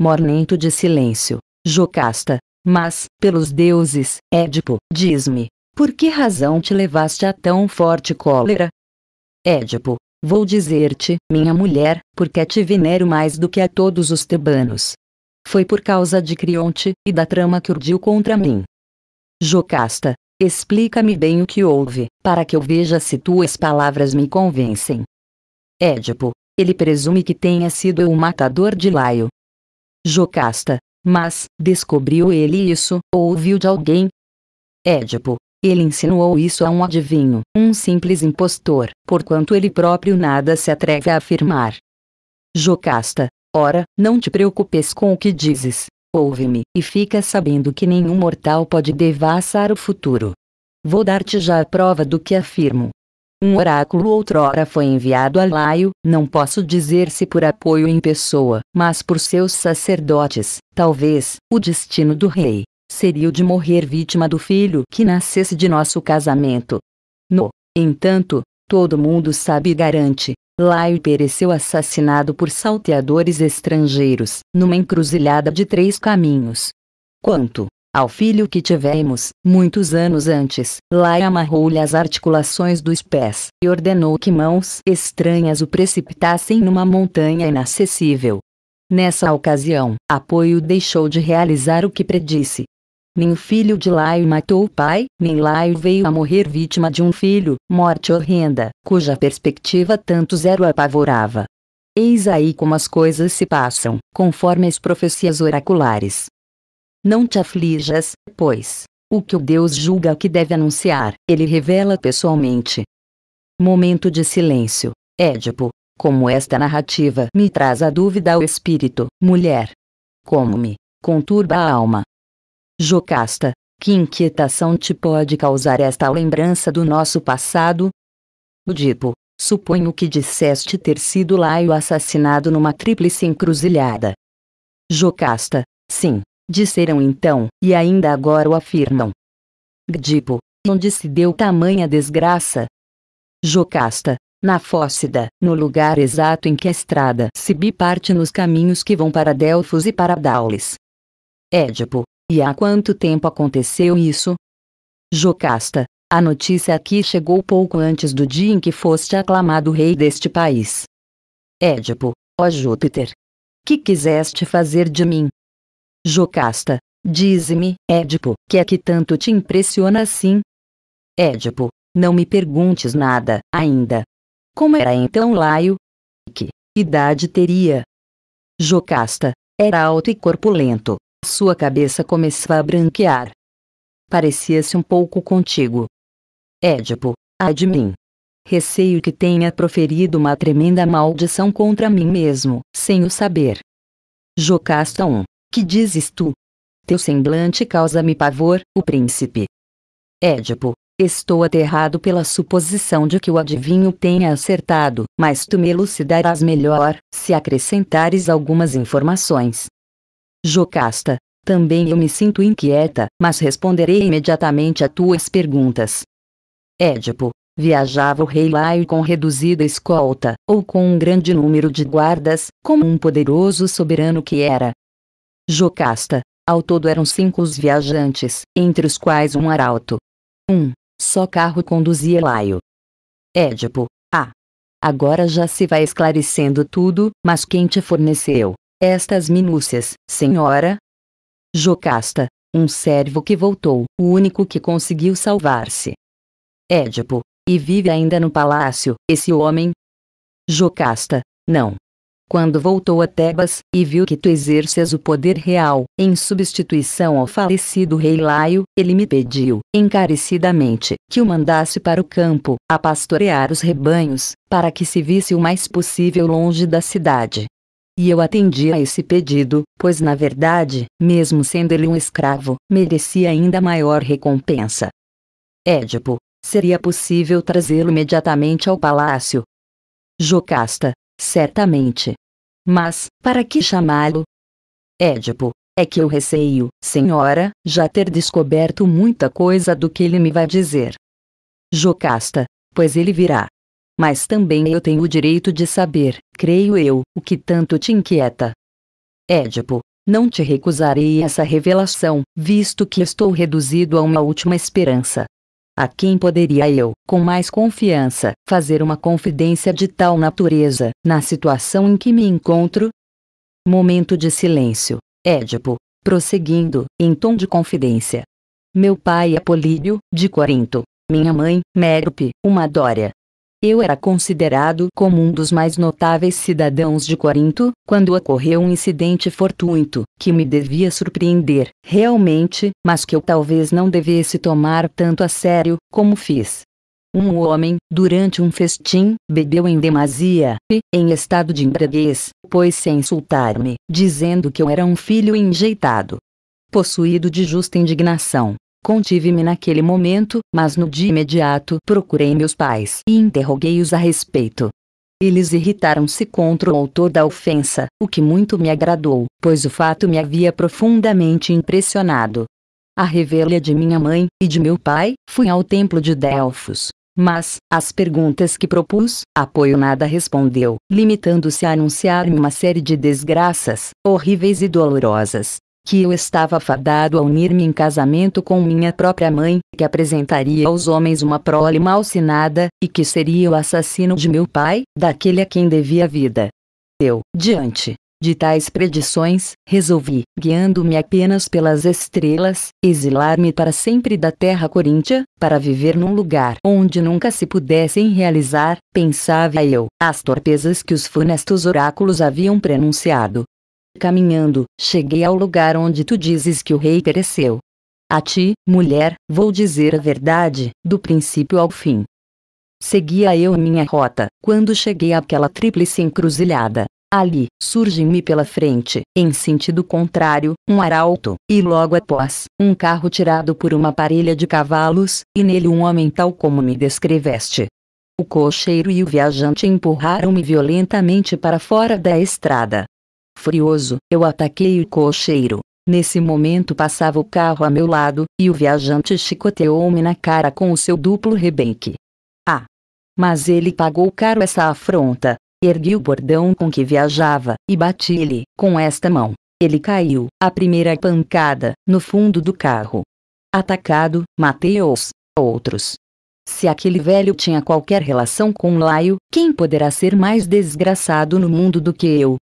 Mornento de silêncio, Jocasta, mas, pelos deuses, Édipo, diz-me, por que razão te levaste a tão forte cólera? Édipo, Vou dizer-te, minha mulher, porque te venero mais do que a todos os tebanos. Foi por causa de Crionte, e da trama que urdiu contra mim. Jocasta, explica-me bem o que houve, para que eu veja se tuas palavras me convencem. Édipo, ele presume que tenha sido eu o matador de Laio. Jocasta, mas, descobriu ele isso, ou ouviu de alguém? Édipo, ele insinuou isso a um adivinho, um simples impostor, porquanto ele próprio nada se atreve a afirmar. Jocasta, ora, não te preocupes com o que dizes. Ouve-me, e fica sabendo que nenhum mortal pode devassar o futuro. Vou dar-te já a prova do que afirmo. Um oráculo outrora foi enviado a Laio, não posso dizer se por apoio em pessoa, mas por seus sacerdotes, talvez, o destino do rei seria o de morrer vítima do filho que nascesse de nosso casamento. No entanto, todo mundo sabe e garante, Laio pereceu assassinado por salteadores estrangeiros, numa encruzilhada de três caminhos. Quanto ao filho que tivemos, muitos anos antes, Laio amarrou-lhe as articulações dos pés e ordenou que mãos estranhas o precipitassem numa montanha inacessível. Nessa ocasião, Apoio deixou de realizar o que predisse, nem o filho de Laio matou o pai, nem Laio veio a morrer vítima de um filho, morte horrenda, cuja perspectiva tanto zero apavorava. Eis aí como as coisas se passam, conforme as profecias oraculares. Não te aflijas, pois, o que o Deus julga que deve anunciar, ele revela pessoalmente. Momento de silêncio. Édipo, como esta narrativa me traz a dúvida ao espírito, mulher. Como me conturba a alma, Jocasta, que inquietação te pode causar esta lembrança do nosso passado? Edipo, suponho que disseste ter sido Laio assassinado numa tríplice encruzilhada. Jocasta, sim, disseram então, e ainda agora o afirmam. Gdipo, onde se deu tamanha desgraça? Jocasta, na Fócida, no lugar exato em que a estrada se biparte nos caminhos que vão para Delfos e para Daulis. Édipo, e há quanto tempo aconteceu isso? Jocasta, a notícia aqui chegou pouco antes do dia em que foste aclamado rei deste país. Édipo, ó Júpiter! Que quiseste fazer de mim? Jocasta, dize-me, Édipo, que é que tanto te impressiona assim? Édipo, não me perguntes nada, ainda. Como era então Laio? Que idade teria? Jocasta, era alto e corpulento, sua cabeça começou a branquear. Parecia-se um pouco contigo. Édipo, ai de mim. Receio que tenha proferido uma tremenda maldição contra mim mesmo, sem o saber. Jocasta 1. Que dizes tu? Teu semblante causa-me pavor, o príncipe. Édipo, Estou aterrado pela suposição de que o adivinho tenha acertado, mas tu me elucidarás melhor, se acrescentares algumas informações. Jocasta, também eu me sinto inquieta, mas responderei imediatamente a tuas perguntas. Édipo, Viajava o rei Laio com reduzida escolta, ou com um grande número de guardas, como um poderoso soberano que era. Jocasta. Ao todo eram cinco os viajantes, entre os quais um arauto. Um só carro conduzia Laio. Édipo. Ah! Agora já se vai esclarecendo tudo, mas quem te forneceu estas minúcias, senhora? Jocasta, um servo que voltou, o único que conseguiu salvar-se. Édipo, e vive ainda no palácio, esse homem? Jocasta, não. Quando voltou a Tebas, e viu que tu exerces o poder real, em substituição ao falecido rei Laio, ele me pediu, encarecidamente, que o mandasse para o campo, a pastorear os rebanhos, para que se visse o mais possível longe da cidade, e eu atendi a esse pedido, pois na verdade, mesmo sendo ele um escravo, merecia ainda maior recompensa. Édipo, seria possível trazê-lo imediatamente ao palácio? Jocasta, certamente. Mas, para que chamá-lo? Édipo, é que eu receio, senhora, já ter descoberto muita coisa do que ele me vai dizer. Jocasta, pois ele virá mas também eu tenho o direito de saber, creio eu, o que tanto te inquieta. Édipo, não te recusarei essa revelação, visto que estou reduzido a uma última esperança. A quem poderia eu, com mais confiança, fazer uma confidência de tal natureza, na situação em que me encontro? Momento de silêncio. Édipo, prosseguindo, em tom de confidência. Meu pai é Políbio, de Corinto. Minha mãe, Mérope, uma Dória. Eu era considerado como um dos mais notáveis cidadãos de Corinto, quando ocorreu um incidente fortuito, que me devia surpreender, realmente, mas que eu talvez não devesse tomar tanto a sério, como fiz. Um homem, durante um festim, bebeu em demasia, e, em estado de embriaguez, pôs-se a insultar-me, dizendo que eu era um filho enjeitado. Possuído de justa indignação, Contive-me naquele momento, mas no dia imediato procurei meus pais e interroguei-os a respeito. Eles irritaram-se contra o autor da ofensa, o que muito me agradou, pois o fato me havia profundamente impressionado. A revelia de minha mãe e de meu pai, fui ao templo de Delfos. Mas, às perguntas que propus, apoio nada respondeu, limitando-se a anunciar-me uma série de desgraças, horríveis e dolorosas, que eu estava fadado a unir-me em casamento com minha própria mãe, que apresentaria aos homens uma prole malsinada, e que seria o assassino de meu pai, daquele a quem devia a vida. Eu, diante de tais predições, resolvi, guiando-me apenas pelas estrelas, exilar-me para sempre da terra coríntia, para viver num lugar onde nunca se pudessem realizar, pensava eu, as torpezas que os funestos oráculos haviam prenunciado. Caminhando, cheguei ao lugar onde tu dizes que o rei pereceu. A ti, mulher, vou dizer a verdade, do princípio ao fim. Seguia eu minha rota, quando cheguei àquela tríplice encruzilhada. Ali, surge-me pela frente, em sentido contrário, um arauto, e logo após, um carro tirado por uma parelha de cavalos, e nele um homem tal como me descreveste. O cocheiro e o viajante empurraram-me violentamente para fora da estrada. Furioso, eu ataquei o cocheiro. Nesse momento passava o carro a meu lado, e o viajante chicoteou-me na cara com o seu duplo rebenque. Ah! Mas ele pagou caro essa afronta. Ergui o bordão com que viajava, e bati-lhe, com esta mão. Ele caiu, a primeira pancada, no fundo do carro. Atacado, matei-os, outros. Se aquele velho tinha qualquer relação com Laio, quem poderá ser mais desgraçado no mundo do que eu,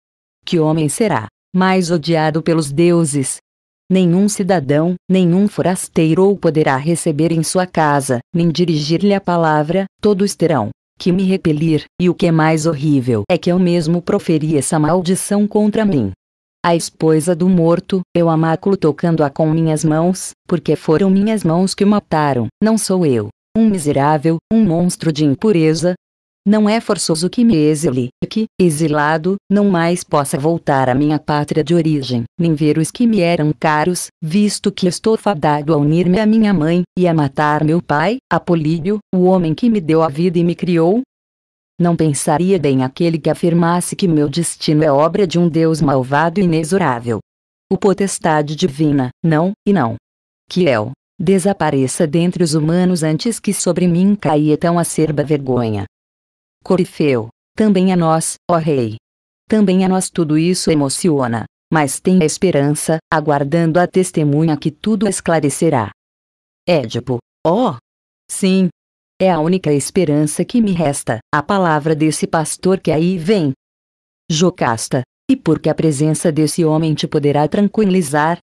que homem será mais odiado pelos deuses? Nenhum cidadão, nenhum forasteiro o poderá receber em sua casa, nem dirigir-lhe a palavra, todos terão que me repelir, e o que é mais horrível é que eu mesmo proferi essa maldição contra mim. A esposa do morto, eu a maculo tocando-a com minhas mãos, porque foram minhas mãos que o mataram, não sou eu. Um miserável, um monstro de impureza, não é forçoso que me exile, que, exilado, não mais possa voltar à minha pátria de origem, nem ver os que me eram caros, visto que estou fadado a unir-me à minha mãe, e a matar meu pai, Apolíbio, o homem que me deu a vida e me criou, não pensaria bem aquele que afirmasse que meu destino é obra de um Deus malvado e inexorável. O potestade divina, não, e não. Que eu desapareça dentre os humanos antes que sobre mim caia tão acerba vergonha. Corifeu, também a nós, ó Rei. Também a nós tudo isso emociona, mas tenha esperança, aguardando a testemunha que tudo esclarecerá. Édipo, ó! Oh, sim! É a única esperança que me resta, a palavra desse pastor que aí vem. Jocasta, e porque a presença desse homem te poderá tranquilizar?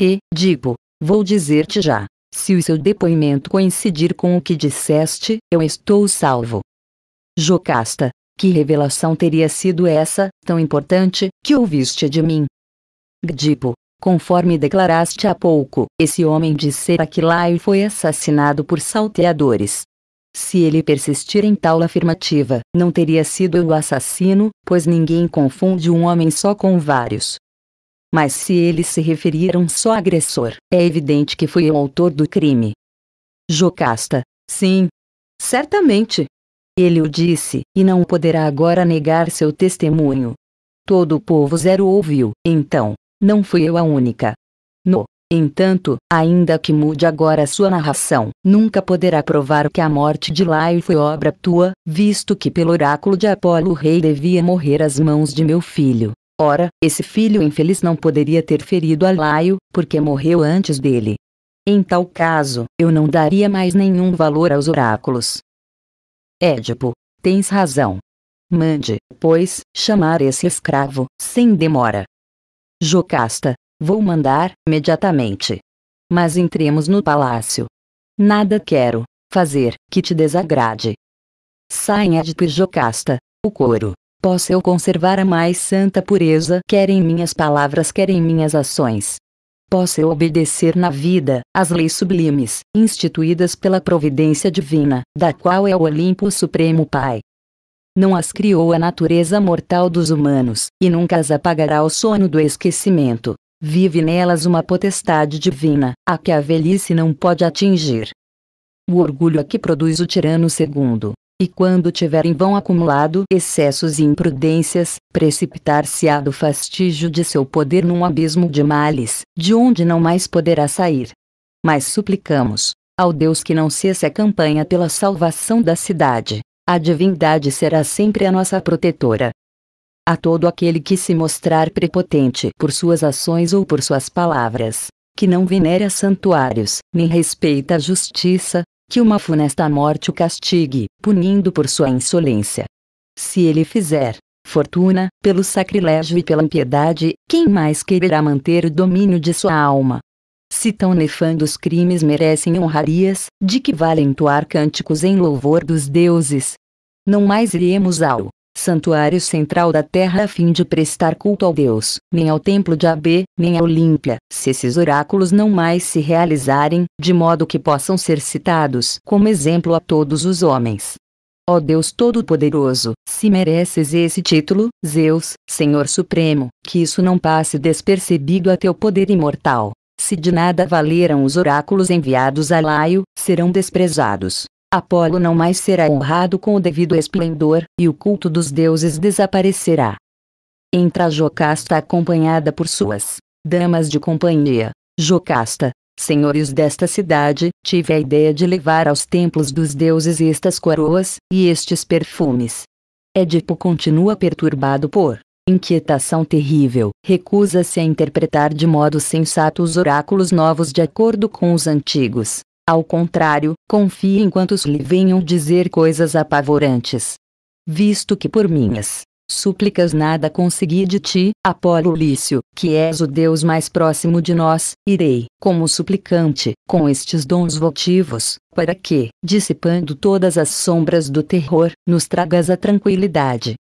E, digo, vou dizer-te já, se o seu depoimento coincidir com o que disseste, eu estou salvo. Jocasta, que revelação teria sido essa, tão importante, que ouviste de mim? Gdipo, conforme declaraste há pouco, esse homem de Seraquilaio foi assassinado por salteadores. Se ele persistir em tal afirmativa, não teria sido eu o assassino, pois ninguém confunde um homem só com vários. Mas se ele se referir a um só agressor, é evidente que fui o autor do crime. Jocasta, sim. Certamente, ele o disse, e não poderá agora negar seu testemunho. Todo o povo zero ouviu, então, não fui eu a única. No entanto, ainda que mude agora sua narração, nunca poderá provar que a morte de Laio foi obra tua, visto que pelo oráculo de Apolo o rei devia morrer às mãos de meu filho. Ora, esse filho infeliz não poderia ter ferido a Laio, porque morreu antes dele. Em tal caso, eu não daria mais nenhum valor aos oráculos, Édipo, tens razão. Mande, pois, chamar esse escravo, sem demora. Jocasta, vou mandar, imediatamente. Mas entremos no palácio. Nada quero, fazer, que te desagrade. Saem Édipo e Jocasta, o coro. Posso eu conservar a mais santa pureza, quer em minhas palavras, quer em minhas ações possa eu obedecer na vida às leis sublimes, instituídas pela providência divina, da qual é o Olimpo o Supremo Pai. Não as criou a natureza mortal dos humanos, e nunca as apagará o sono do esquecimento. Vive nelas uma potestade divina, a que a velhice não pode atingir. O orgulho a que produz o tirano segundo e quando tiver em vão acumulado excessos e imprudências, precipitar-se-á do fastígio de seu poder num abismo de males, de onde não mais poderá sair. Mas suplicamos, ao Deus que não cesse a campanha pela salvação da cidade, a divindade será sempre a nossa protetora. A todo aquele que se mostrar prepotente por suas ações ou por suas palavras, que não venera santuários, nem respeita a justiça, que uma funesta morte o castigue, punindo por sua insolência. Se ele fizer, fortuna, pelo sacrilégio e pela impiedade, quem mais quererá manter o domínio de sua alma? Se tão nefandos crimes merecem honrarias, de que vale entoar cânticos em louvor dos deuses? Não mais iremos ao santuário central da terra a fim de prestar culto ao Deus, nem ao templo de Abê, nem a Olímpia, se esses oráculos não mais se realizarem, de modo que possam ser citados como exemplo a todos os homens. Ó Deus Todo-Poderoso, se mereces esse título, Zeus, Senhor Supremo, que isso não passe despercebido a teu poder imortal. Se de nada valeram os oráculos enviados a Laio, serão desprezados. Apolo não mais será honrado com o devido esplendor, e o culto dos deuses desaparecerá. Entra Jocasta acompanhada por suas damas de companhia. Jocasta, senhores desta cidade, tive a ideia de levar aos templos dos deuses estas coroas, e estes perfumes. Édipo continua perturbado por inquietação terrível, recusa-se a interpretar de modo sensato os oráculos novos de acordo com os antigos. Ao contrário, confie em quantos lhe venham dizer coisas apavorantes. Visto que por minhas súplicas nada consegui de ti, Apolo Lício, que és o Deus mais próximo de nós, irei, como suplicante, com estes dons votivos, para que, dissipando todas as sombras do terror, nos tragas a tranquilidade.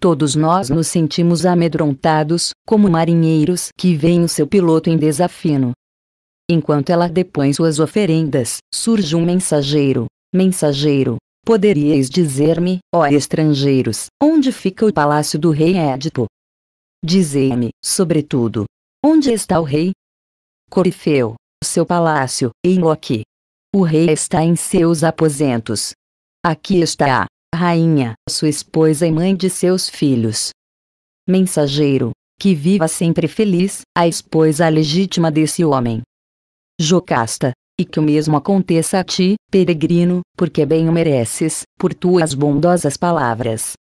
Todos nós nos sentimos amedrontados, como marinheiros que veem o seu piloto em desafino, Enquanto ela depõe suas oferendas, surge um mensageiro. Mensageiro, poderíeis dizer-me, ó estrangeiros, onde fica o palácio do rei Édipo? Dizei-me, sobretudo, onde está o rei? Corifeu, seu palácio, em mo aqui. O rei está em seus aposentos. Aqui está a rainha, sua esposa e mãe de seus filhos. Mensageiro, que viva sempre feliz, a esposa legítima desse homem. Jocasta, e que o mesmo aconteça a ti, peregrino, porque bem o mereces, por tuas bondosas palavras.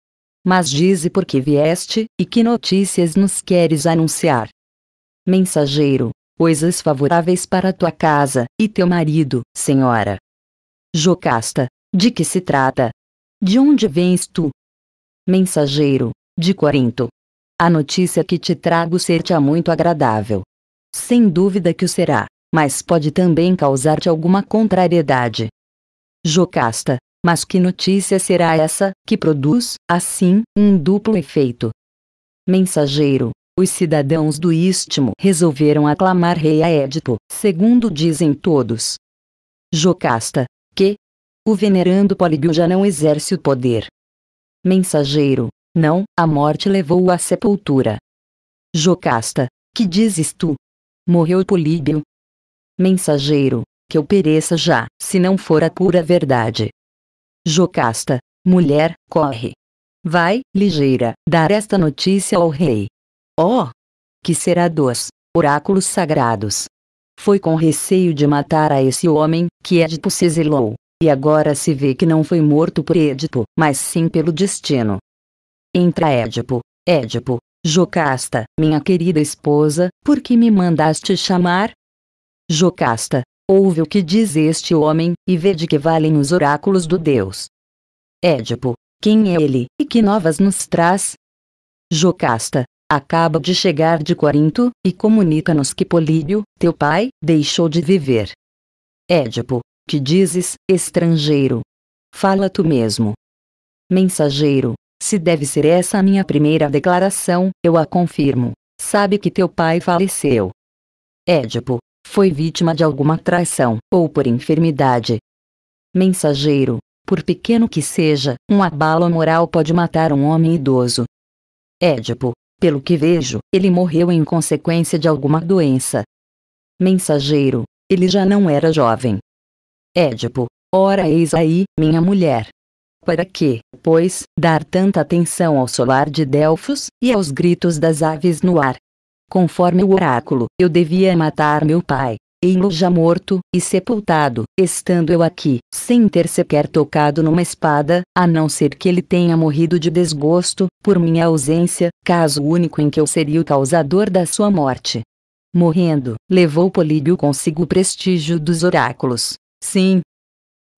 Mas dize por que vieste, e que notícias nos queres anunciar. Mensageiro, coisas favoráveis para tua casa, e teu marido, senhora. Jocasta, de que se trata? De onde vens tu? Mensageiro, de Corinto. A notícia que te trago ser-te muito agradável. Sem dúvida que o será mas pode também causar-te alguma contrariedade. Jocasta, mas que notícia será essa que produz, assim, um duplo efeito? Mensageiro, os cidadãos do Istmo resolveram aclamar rei a Édipo, segundo dizem todos. Jocasta, que? O venerando Políbio já não exerce o poder. Mensageiro, não, a morte levou-o à sepultura. Jocasta, que dizes tu? Morreu Políbio, mensageiro, que eu pereça já, se não for a pura verdade. Jocasta, mulher, corre. Vai, ligeira, dar esta notícia ao rei. Oh! Que será dos oráculos sagrados. Foi com receio de matar a esse homem, que Edipo se exilou, e agora se vê que não foi morto por Edipo, mas sim pelo destino. Entra Edipo, Edipo, Jocasta, minha querida esposa, por que me mandaste chamar? Jocasta, ouve o que diz este homem, e de que valem os oráculos do Deus. Édipo, quem é ele, e que novas nos traz? Jocasta, acaba de chegar de Corinto, e comunica-nos que Políbio, teu pai, deixou de viver. Édipo, que dizes, estrangeiro? Fala tu mesmo. Mensageiro, se deve ser essa a minha primeira declaração, eu a confirmo. Sabe que teu pai faleceu. Édipo, foi vítima de alguma traição ou por enfermidade. Mensageiro, por pequeno que seja, um abalo moral pode matar um homem idoso. Édipo, pelo que vejo, ele morreu em consequência de alguma doença. Mensageiro, ele já não era jovem. Édipo, ora eis aí, minha mulher. Para que, pois, dar tanta atenção ao solar de Delfos e aos gritos das aves no ar? Conforme o oráculo, eu devia matar meu pai. Ei-lo já morto e sepultado, estando eu aqui, sem ter sequer tocado numa espada, a não ser que ele tenha morrido de desgosto, por minha ausência, caso único em que eu seria o causador da sua morte. Morrendo, levou Políbio consigo o prestígio dos oráculos. Sim.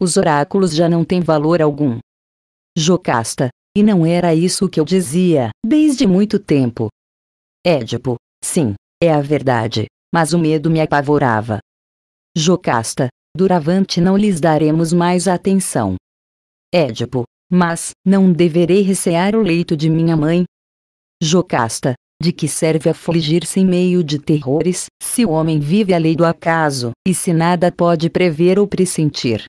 Os oráculos já não têm valor algum. Jocasta, e não era isso que eu dizia, desde muito tempo. Édipo, Sim, é a verdade, mas o medo me apavorava. Jocasta, duravante não lhes daremos mais atenção. Édipo, mas, não deverei recear o leito de minha mãe? Jocasta, de que serve afligir-se em meio de terrores, se o homem vive a lei do acaso, e se nada pode prever ou pressentir?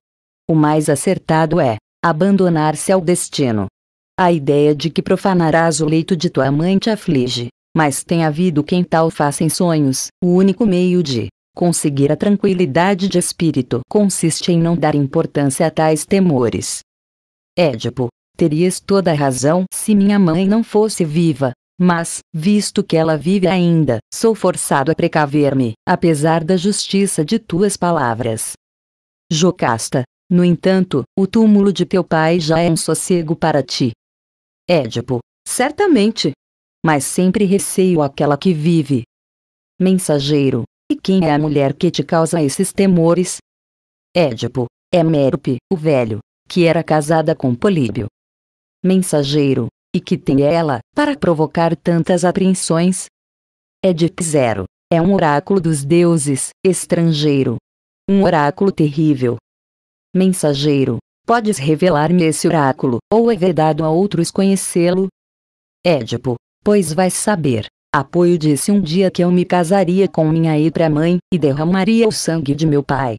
O mais acertado é, abandonar-se ao destino. A ideia de que profanarás o leito de tua mãe te aflige, mas tem havido quem tal faça em sonhos. O único meio de conseguir a tranquilidade de espírito consiste em não dar importância a tais temores. Édipo, terias toda a razão se minha mãe não fosse viva, mas, visto que ela vive ainda, sou forçado a precaver-me, apesar da justiça de tuas palavras. Jocasta, no entanto, o túmulo de teu pai já é um sossego para ti. Édipo, certamente, mas sempre receio aquela que vive. Mensageiro, e quem é a mulher que te causa esses temores? Édipo, é Mérope, o velho, que era casada com Políbio. Mensageiro, e que tem ela, para provocar tantas apreensões? Édipo Zero, é um oráculo dos deuses, estrangeiro. Um oráculo terrível. Mensageiro, podes revelar-me esse oráculo, ou é vedado a outros conhecê-lo? Édipo, Pois vai saber. Apoio disse um dia que eu me casaria com minha pra mãe e derramaria o sangue de meu pai.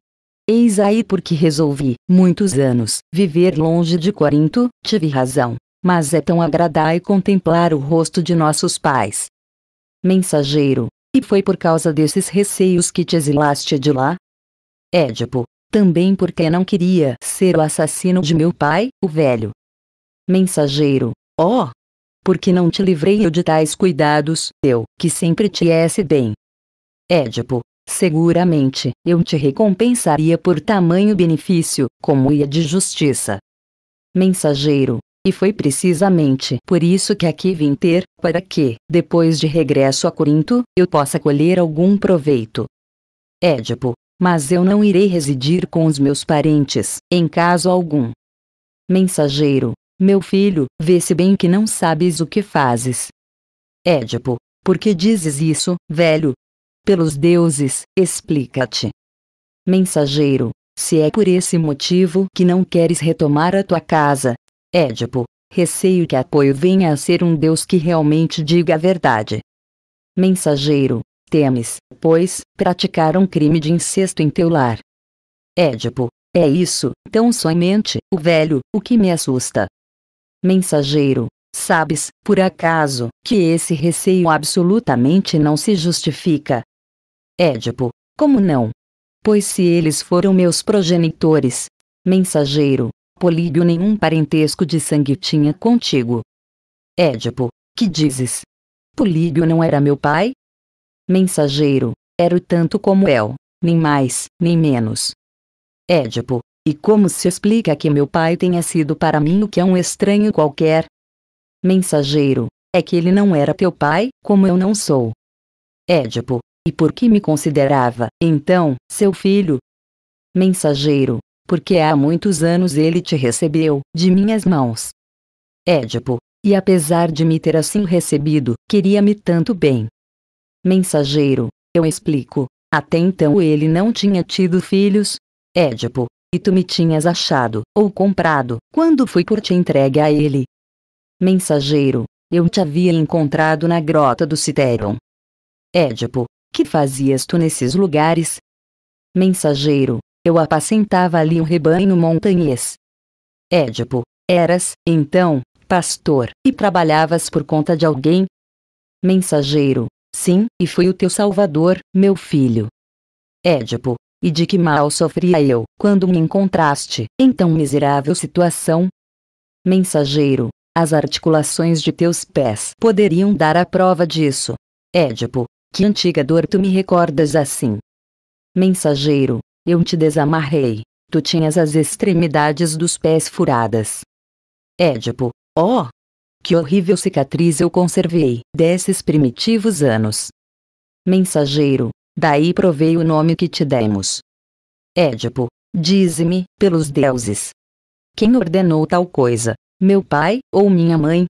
Eis aí porque resolvi, muitos anos, viver longe de Corinto, tive razão. Mas é tão agradar e contemplar o rosto de nossos pais. Mensageiro, e foi por causa desses receios que te exilaste de lá? Édipo, também porque não queria ser o assassino de meu pai, o velho. Mensageiro, oh, porque não te livrei eu de tais cuidados, eu, que sempre te esse bem. Édipo, seguramente, eu te recompensaria por tamanho benefício, como ia de justiça. Mensageiro, e foi precisamente por isso que aqui vim ter, para que, depois de regresso a Corinto, eu possa colher algum proveito. Édipo, mas eu não irei residir com os meus parentes, em caso algum. Mensageiro, meu filho, vê-se bem que não sabes o que fazes. Édipo, por que dizes isso, velho? Pelos deuses, explica-te. Mensageiro, se é por esse motivo que não queres retomar a tua casa, Édipo, receio que apoio venha a ser um Deus que realmente diga a verdade. Mensageiro, temes, pois, praticar um crime de incesto em teu lar. Édipo, é isso, tão somente, o velho, o que me assusta. Mensageiro, sabes, por acaso, que esse receio absolutamente não se justifica? Édipo, como não? Pois se eles foram meus progenitores, mensageiro, Políbio nenhum parentesco de sangue tinha contigo. Édipo, que dizes? Políbio não era meu pai? Mensageiro, era o tanto como eu, nem mais, nem menos. Édipo, e como se explica que meu pai tenha sido para mim o que é um estranho qualquer? Mensageiro, é que ele não era teu pai, como eu não sou. Édipo, e por que me considerava, então, seu filho? Mensageiro, porque há muitos anos ele te recebeu, de minhas mãos. Édipo, e apesar de me ter assim recebido, queria-me tanto bem. Mensageiro, eu explico, até então ele não tinha tido filhos. Édipo, e tu me tinhas achado, ou comprado, quando fui por te entregue a ele. Mensageiro, eu te havia encontrado na grota do Citeron. Édipo, que fazias tu nesses lugares? Mensageiro, eu apacentava ali um rebanho montanhês. Édipo, eras, então, pastor, e trabalhavas por conta de alguém? Mensageiro, sim, e fui o teu salvador, meu filho. Édipo, e de que mal sofria eu, quando me encontraste, em tão miserável situação? Mensageiro, as articulações de teus pés poderiam dar a prova disso. Édipo, que antiga dor tu me recordas assim? Mensageiro, eu te desamarrei, tu tinhas as extremidades dos pés furadas. Édipo, ó! Oh, que horrível cicatriz eu conservei desses primitivos anos. Mensageiro, daí provei o nome que te demos. Édipo, dize-me, pelos deuses. Quem ordenou tal coisa, meu pai ou minha mãe?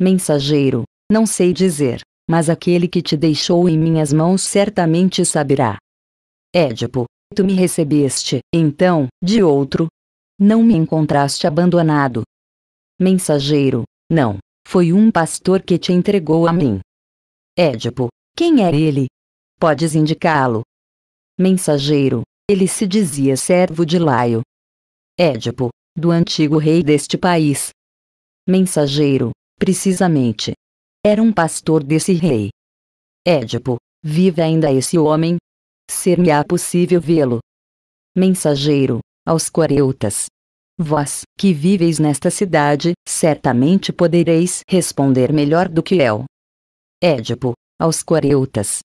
Mensageiro, não sei dizer, mas aquele que te deixou em minhas mãos certamente saberá. Édipo, tu me recebeste, então, de outro? Não me encontraste abandonado. Mensageiro, não, foi um pastor que te entregou a mim. Édipo, quem é ele, podes indicá-lo. Mensageiro, ele se dizia servo de Laio. Édipo, do antigo rei deste país. Mensageiro, precisamente. Era um pastor desse rei. Édipo, vive ainda esse homem? Ser-me-á possível vê-lo? Mensageiro, aos coreutas. Vós, que viveis nesta cidade, certamente podereis responder melhor do que eu. Édipo, aos coreutas.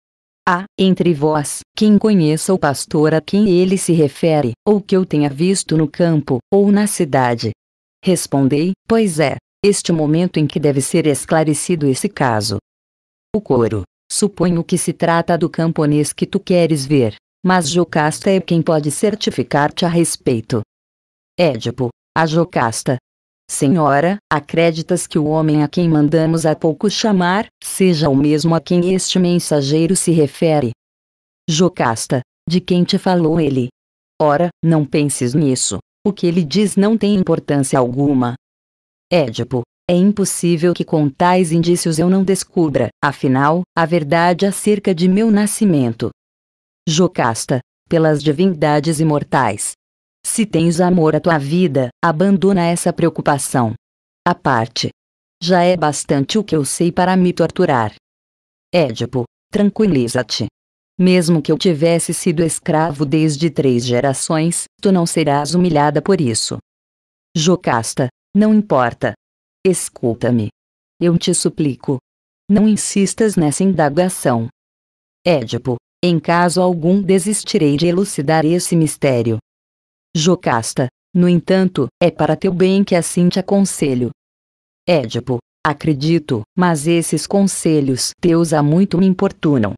Há, entre vós, quem conheça o pastor a quem ele se refere, ou que eu tenha visto no campo, ou na cidade. Respondei, pois é, este momento em que deve ser esclarecido esse caso. O coro. Suponho que se trata do camponês que tu queres ver, mas Jocasta é quem pode certificar-te a respeito. Édipo, a Jocasta, Senhora, acreditas que o homem a quem mandamos há pouco chamar, seja o mesmo a quem este mensageiro se refere? Jocasta, de quem te falou ele? Ora, não penses nisso. O que ele diz não tem importância alguma. Édipo, é impossível que com tais indícios eu não descubra, afinal, a verdade acerca de meu nascimento. Jocasta, pelas divindades imortais, se tens amor à tua vida, abandona essa preocupação. A parte. Já é bastante o que eu sei para me torturar. Édipo, tranquiliza-te. Mesmo que eu tivesse sido escravo desde três gerações, tu não serás humilhada por isso. Jocasta, não importa. Escuta-me. Eu te suplico. Não insistas nessa indagação. Édipo, em caso algum desistirei de elucidar esse mistério. Jocasta, no entanto, é para teu bem que assim te aconselho. Édipo, acredito, mas esses conselhos teus há muito me importunam.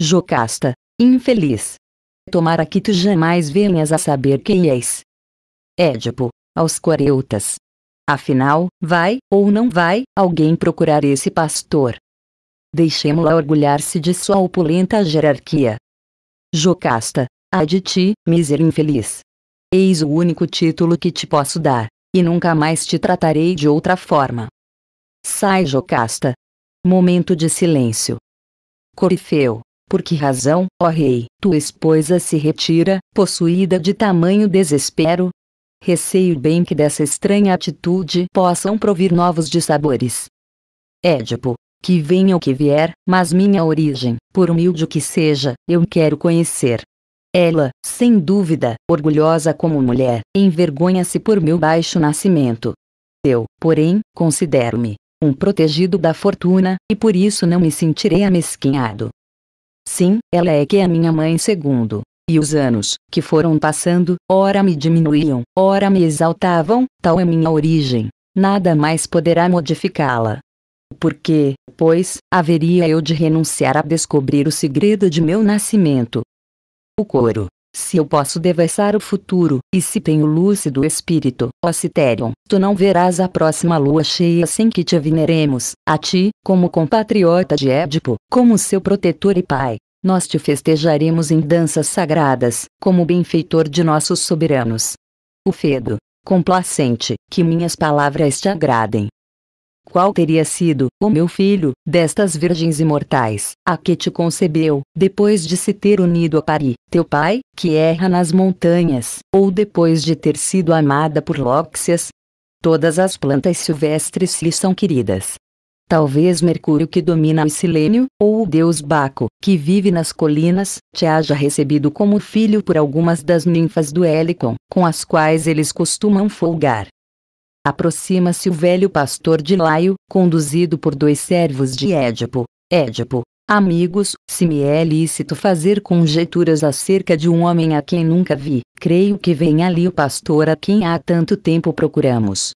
Jocasta, infeliz. Tomara que tu jamais venhas a saber quem és. Édipo, aos coreutas. Afinal, vai, ou não vai, alguém procurar esse pastor. Deixemo-la orgulhar-se de sua opulenta jerarquia. Jocasta, ai de ti, mísero infeliz. Eis o único título que te posso dar, e nunca mais te tratarei de outra forma. Sai Jocasta. Momento de silêncio. Corifeu, por que razão, ó rei, tua esposa se retira, possuída de tamanho desespero? Receio bem que dessa estranha atitude possam provir novos dissabores. Édipo, que venha o que vier, mas minha origem, por humilde que seja, eu quero conhecer. Ela, sem dúvida, orgulhosa como mulher, envergonha-se por meu baixo nascimento. Eu, porém, considero-me um protegido da fortuna, e por isso não me sentirei amesquinhado. Sim, ela é que é minha mãe segundo. E os anos, que foram passando, ora me diminuíam, ora me exaltavam, tal é minha origem. Nada mais poderá modificá-la. Porque, pois, haveria eu de renunciar a descobrir o segredo de meu nascimento, o coro. Se eu posso devassar o futuro, e se tenho lúcido espírito, ó Citerion, tu não verás a próxima lua cheia sem que te veneremos, a ti, como compatriota de Édipo, como seu protetor e pai. Nós te festejaremos em danças sagradas, como benfeitor de nossos soberanos. O Fedo, complacente, que minhas palavras te agradem, qual teria sido, o meu filho, destas virgens imortais, a que te concebeu, depois de se ter unido a Pari, teu pai, que erra nas montanhas, ou depois de ter sido amada por Lóxias? Todas as plantas silvestres lhe são queridas. Talvez Mercúrio que domina o Silênio, ou o deus Baco, que vive nas colinas, te haja recebido como filho por algumas das ninfas do Helicon, com as quais eles costumam folgar. Aproxima-se o velho pastor de Laio, conduzido por dois servos de Édipo. Édipo, amigos, se me é lícito fazer conjecturas acerca de um homem a quem nunca vi, creio que vem ali o pastor a quem há tanto tempo procuramos.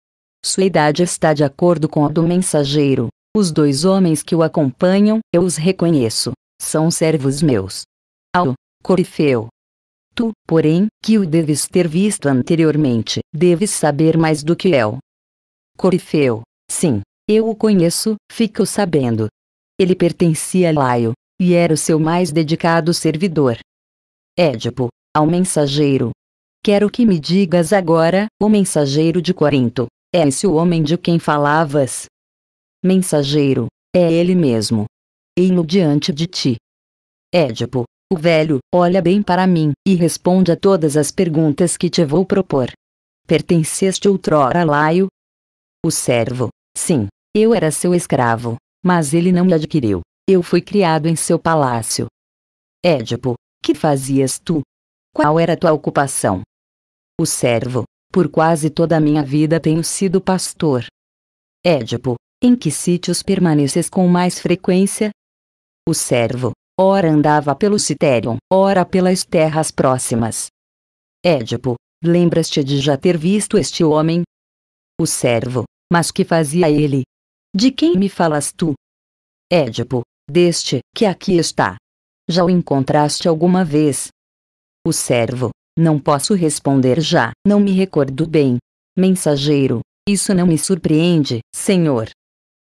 Sua idade está de acordo com a do mensageiro. Os dois homens que o acompanham, eu os reconheço. São servos meus. Ao, Corifeu, Tu, porém, que o deves ter visto anteriormente, deves saber mais do que eu. Corifeu. Sim, eu o conheço, fico sabendo. Ele pertencia a Laio, e era o seu mais dedicado servidor. Édipo, ao mensageiro. Quero que me digas agora, o mensageiro de Corinto, é esse o homem de quem falavas? Mensageiro, é ele mesmo. Ei-lo diante de ti. Édipo, o velho olha bem para mim e responde a todas as perguntas que te vou propor. Pertenceste outrora a Laio? O servo. Sim, eu era seu escravo, mas ele não me adquiriu. Eu fui criado em seu palácio. Édipo, que fazias tu? Qual era tua ocupação? O servo, por quase toda a minha vida tenho sido pastor. Édipo, em que sítios permaneces com mais frequência? O servo, ora andava pelo Citerion, ora pelas terras próximas. Édipo, lembras-te de já ter visto este homem? O servo, mas que fazia ele? De quem me falas tu? Édipo, deste, que aqui está. Já o encontraste alguma vez? O servo, não posso responder já, não me recordo bem. Mensageiro, isso não me surpreende, senhor.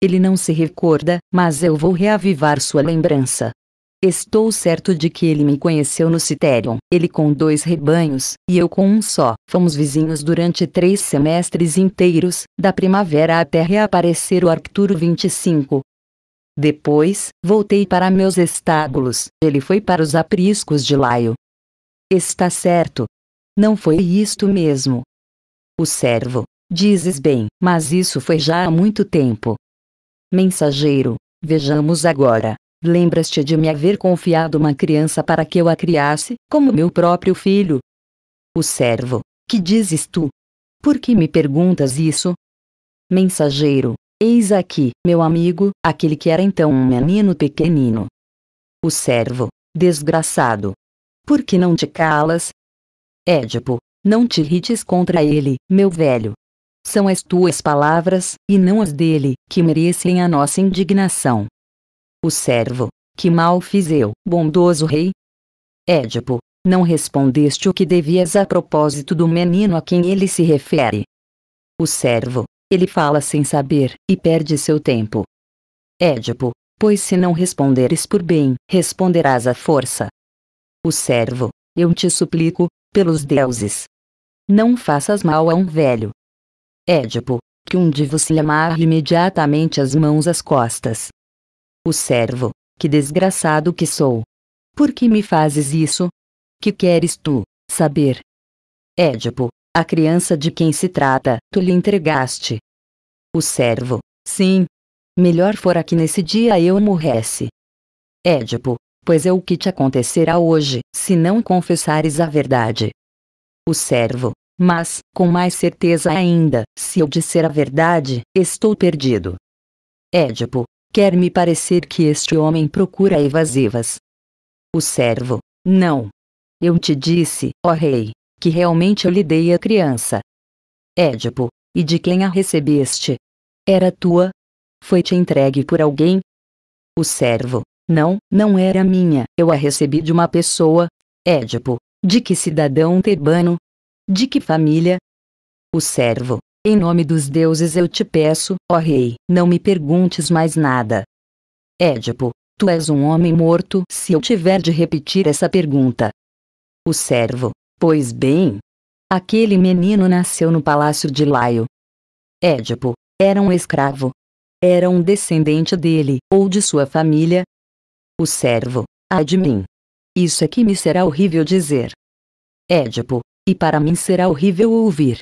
Ele não se recorda, mas eu vou reavivar sua lembrança. Estou certo de que ele me conheceu no Citerion, ele com dois rebanhos, e eu com um só. Fomos vizinhos durante três semestres inteiros, da primavera até reaparecer o Arcturo 25. Depois, voltei para meus estábulos, ele foi para os apriscos de Laio. Está certo. Não foi isto mesmo. O servo, dizes bem, mas isso foi já há muito tempo. Mensageiro, vejamos agora Lembras-te de me haver confiado uma criança para que eu a criasse, como meu próprio filho? O servo, que dizes tu? Por que me perguntas isso? Mensageiro, eis aqui, meu amigo, aquele que era então um menino pequenino. O servo, desgraçado. Por que não te calas? Édipo, não te irrites contra ele, meu velho. São as tuas palavras, e não as dele, que merecem a nossa indignação. O servo, que mal fiz eu, bondoso rei? Édipo, não respondeste o que devias a propósito do menino a quem ele se refere. O servo, ele fala sem saber, e perde seu tempo. Édipo, pois se não responderes por bem, responderás à força. O servo, eu te suplico, pelos deuses. Não faças mal a um velho. Édipo, que um divo se amarre imediatamente as mãos às costas, o servo, que desgraçado que sou! Por que me fazes isso? Que queres tu, saber? Édipo, a criança de quem se trata, tu lhe entregaste. O servo, sim. Melhor fora que nesse dia eu morresse. Édipo, pois é o que te acontecerá hoje, se não confessares a verdade. O servo, mas, com mais certeza ainda, se eu disser a verdade, estou perdido. Édipo, Quer-me parecer que este homem procura evasivas. O servo, não. Eu te disse, ó rei, que realmente eu lhe dei a criança. Édipo, e de quem a recebeste? Era tua? Foi-te entregue por alguém? O servo, não, não era minha, eu a recebi de uma pessoa. Édipo, de que cidadão tebano? De que família? O servo, em nome dos deuses eu te peço, ó rei, não me perguntes mais nada. Édipo, tu és um homem morto se eu tiver de repetir essa pergunta. O servo, pois bem. Aquele menino nasceu no palácio de Laio. Édipo, era um escravo. Era um descendente dele, ou de sua família. O servo, ai de mim. Isso é que me será horrível dizer. Édipo, e para mim será horrível ouvir.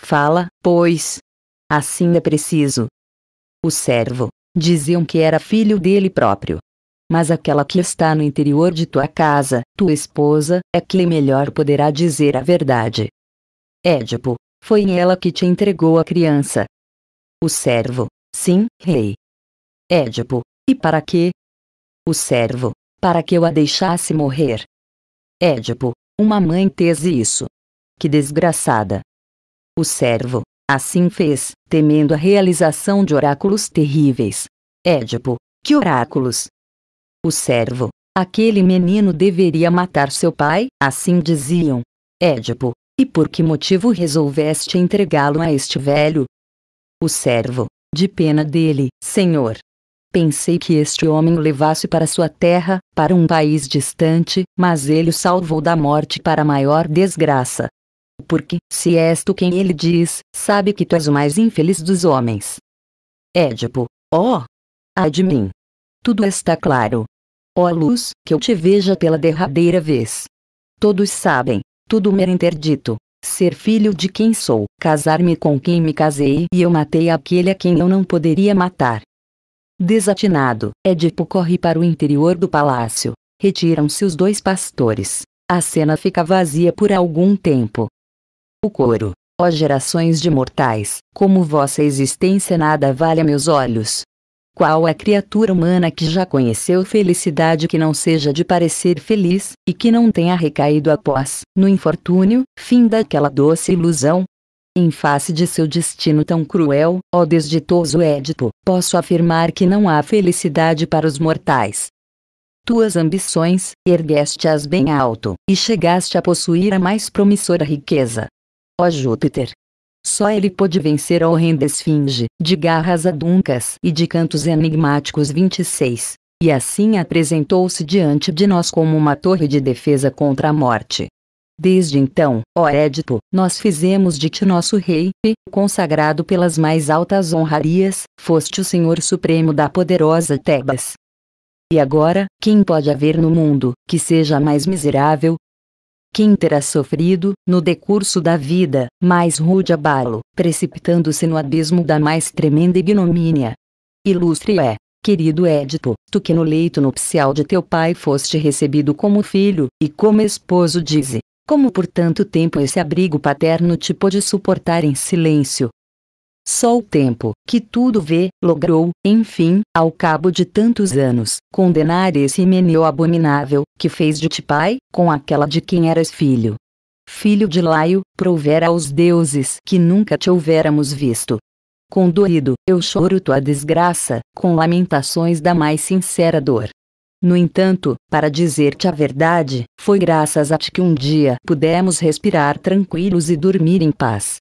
Fala, pois. Assim é preciso. O servo, diziam que era filho dele próprio. Mas aquela que está no interior de tua casa, tua esposa, é que melhor poderá dizer a verdade. Édipo, foi ela que te entregou a criança. O servo, sim, rei. Édipo, e para quê? O servo, para que eu a deixasse morrer. Édipo, uma mãe tese isso. Que desgraçada. O servo, assim fez, temendo a realização de oráculos terríveis. Édipo, que oráculos? O servo, aquele menino deveria matar seu pai, assim diziam. Édipo, e por que motivo resolveste entregá-lo a este velho? O servo, de pena dele, senhor. Pensei que este homem o levasse para sua terra, para um país distante, mas ele o salvou da morte para maior desgraça porque, se és tu quem ele diz, sabe que tu és o mais infeliz dos homens. Édipo, ó! Oh, ai de mim! Tudo está claro. Ó oh luz, que eu te veja pela derradeira vez. Todos sabem, tudo me é interdito. Ser filho de quem sou, casar-me com quem me casei e eu matei aquele a quem eu não poderia matar. Desatinado, Édipo corre para o interior do palácio. Retiram-se os dois pastores. A cena fica vazia por algum tempo o coro. Ó gerações de mortais, como vossa existência nada vale a meus olhos. Qual a criatura humana que já conheceu felicidade que não seja de parecer feliz, e que não tenha recaído após, no infortúnio, fim daquela doce ilusão? Em face de seu destino tão cruel, ó desditoso Édipo, posso afirmar que não há felicidade para os mortais. Tuas ambições, ergueste-as bem alto, e chegaste a possuir a mais promissora riqueza, ó Júpiter. Só ele pôde vencer a horrenda esfinge, de garras aduncas e de cantos enigmáticos 26. E assim apresentou-se diante de nós como uma torre de defesa contra a morte. Desde então, ó Édipo, nós fizemos de ti nosso rei, e, consagrado pelas mais altas honrarias, foste o senhor supremo da poderosa Tebas. E agora, quem pode haver no mundo, que seja mais miserável, quem terá sofrido, no decurso da vida, mais rude abalo, precipitando-se no abismo da mais tremenda ignomínia. Ilustre é, querido Édipo, tu que no leito nupcial de teu pai foste recebido como filho, e como esposo dize, como por tanto tempo esse abrigo paterno te pôde suportar em silêncio, só o tempo, que tudo vê, logrou, enfim, ao cabo de tantos anos, condenar esse menino abominável, que fez de ti pai, com aquela de quem eras filho. Filho de Laio, provera aos deuses que nunca te houvéramos visto. Condoído, eu choro tua desgraça, com lamentações da mais sincera dor. No entanto, para dizer-te a verdade, foi graças a ti que um dia pudemos respirar tranquilos e dormir em paz.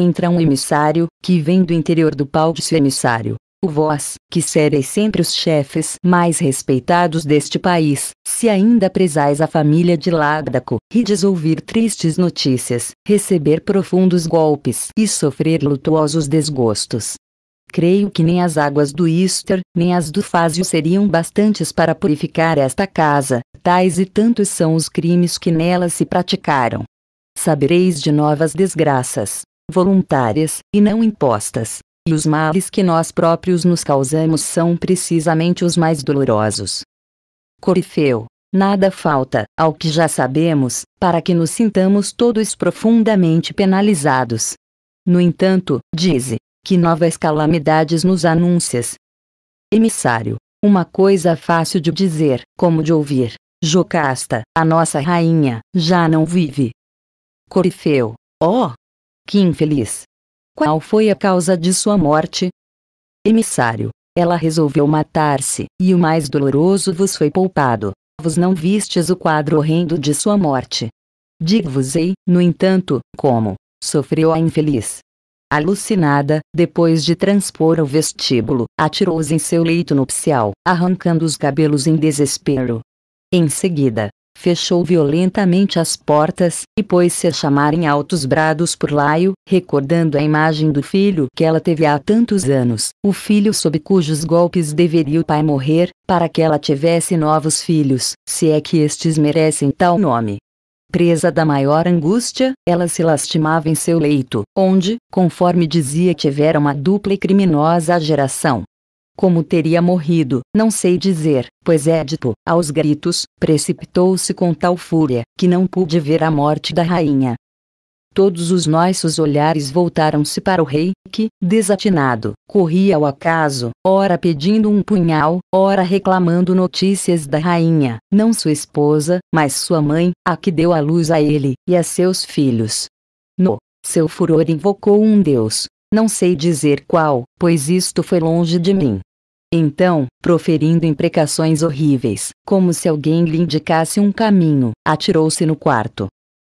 Entra um emissário, que vem do interior do seu emissário. O vós, que sereis sempre os chefes mais respeitados deste país, se ainda prezais a família de Lábdaco, rides ouvir tristes notícias, receber profundos golpes e sofrer lutuosos desgostos. Creio que nem as águas do Ister, nem as do Fásio seriam bastantes para purificar esta casa, tais e tantos são os crimes que nela se praticaram. Sabereis de novas desgraças, voluntárias, e não impostas. E os males que nós próprios nos causamos são precisamente os mais dolorosos. Corifeu. Nada falta, ao que já sabemos, para que nos sintamos todos profundamente penalizados. No entanto, dize, que novas calamidades nos anuncias. Emissário. Uma coisa fácil de dizer, como de ouvir. Jocasta, a nossa rainha, já não vive. Corifeu. Oh, que infeliz! Qual foi a causa de sua morte? Emissário, ela resolveu matar-se, e o mais doloroso vos foi poupado. Vos não vistes o quadro horrendo de sua morte. Digo-vos-ei, no entanto, como sofreu a infeliz. Alucinada, depois de transpor o vestíbulo, atirou-se em seu leito nupcial, arrancando os cabelos em desespero. Em seguida, fechou violentamente as portas e pôs-se a chamar em altos brados por Laio, recordando a imagem do filho que ela teve há tantos anos, o filho sob cujos golpes deveria o pai morrer, para que ela tivesse novos filhos, se é que estes merecem tal nome. Presa da maior angústia, ela se lastimava em seu leito, onde, conforme dizia, tivera uma dupla e criminosa geração, como teria morrido, não sei dizer, pois Édipo, aos gritos, precipitou-se com tal fúria, que não pude ver a morte da rainha. Todos os nossos olhares voltaram-se para o rei, que, desatinado, corria ao acaso, ora pedindo um punhal, ora reclamando notícias da rainha, não sua esposa, mas sua mãe, a que deu a luz a ele e a seus filhos. No seu furor invocou um deus, não sei dizer qual, pois isto foi longe de mim. Então, proferindo imprecações horríveis, como se alguém lhe indicasse um caminho, atirou-se no quarto.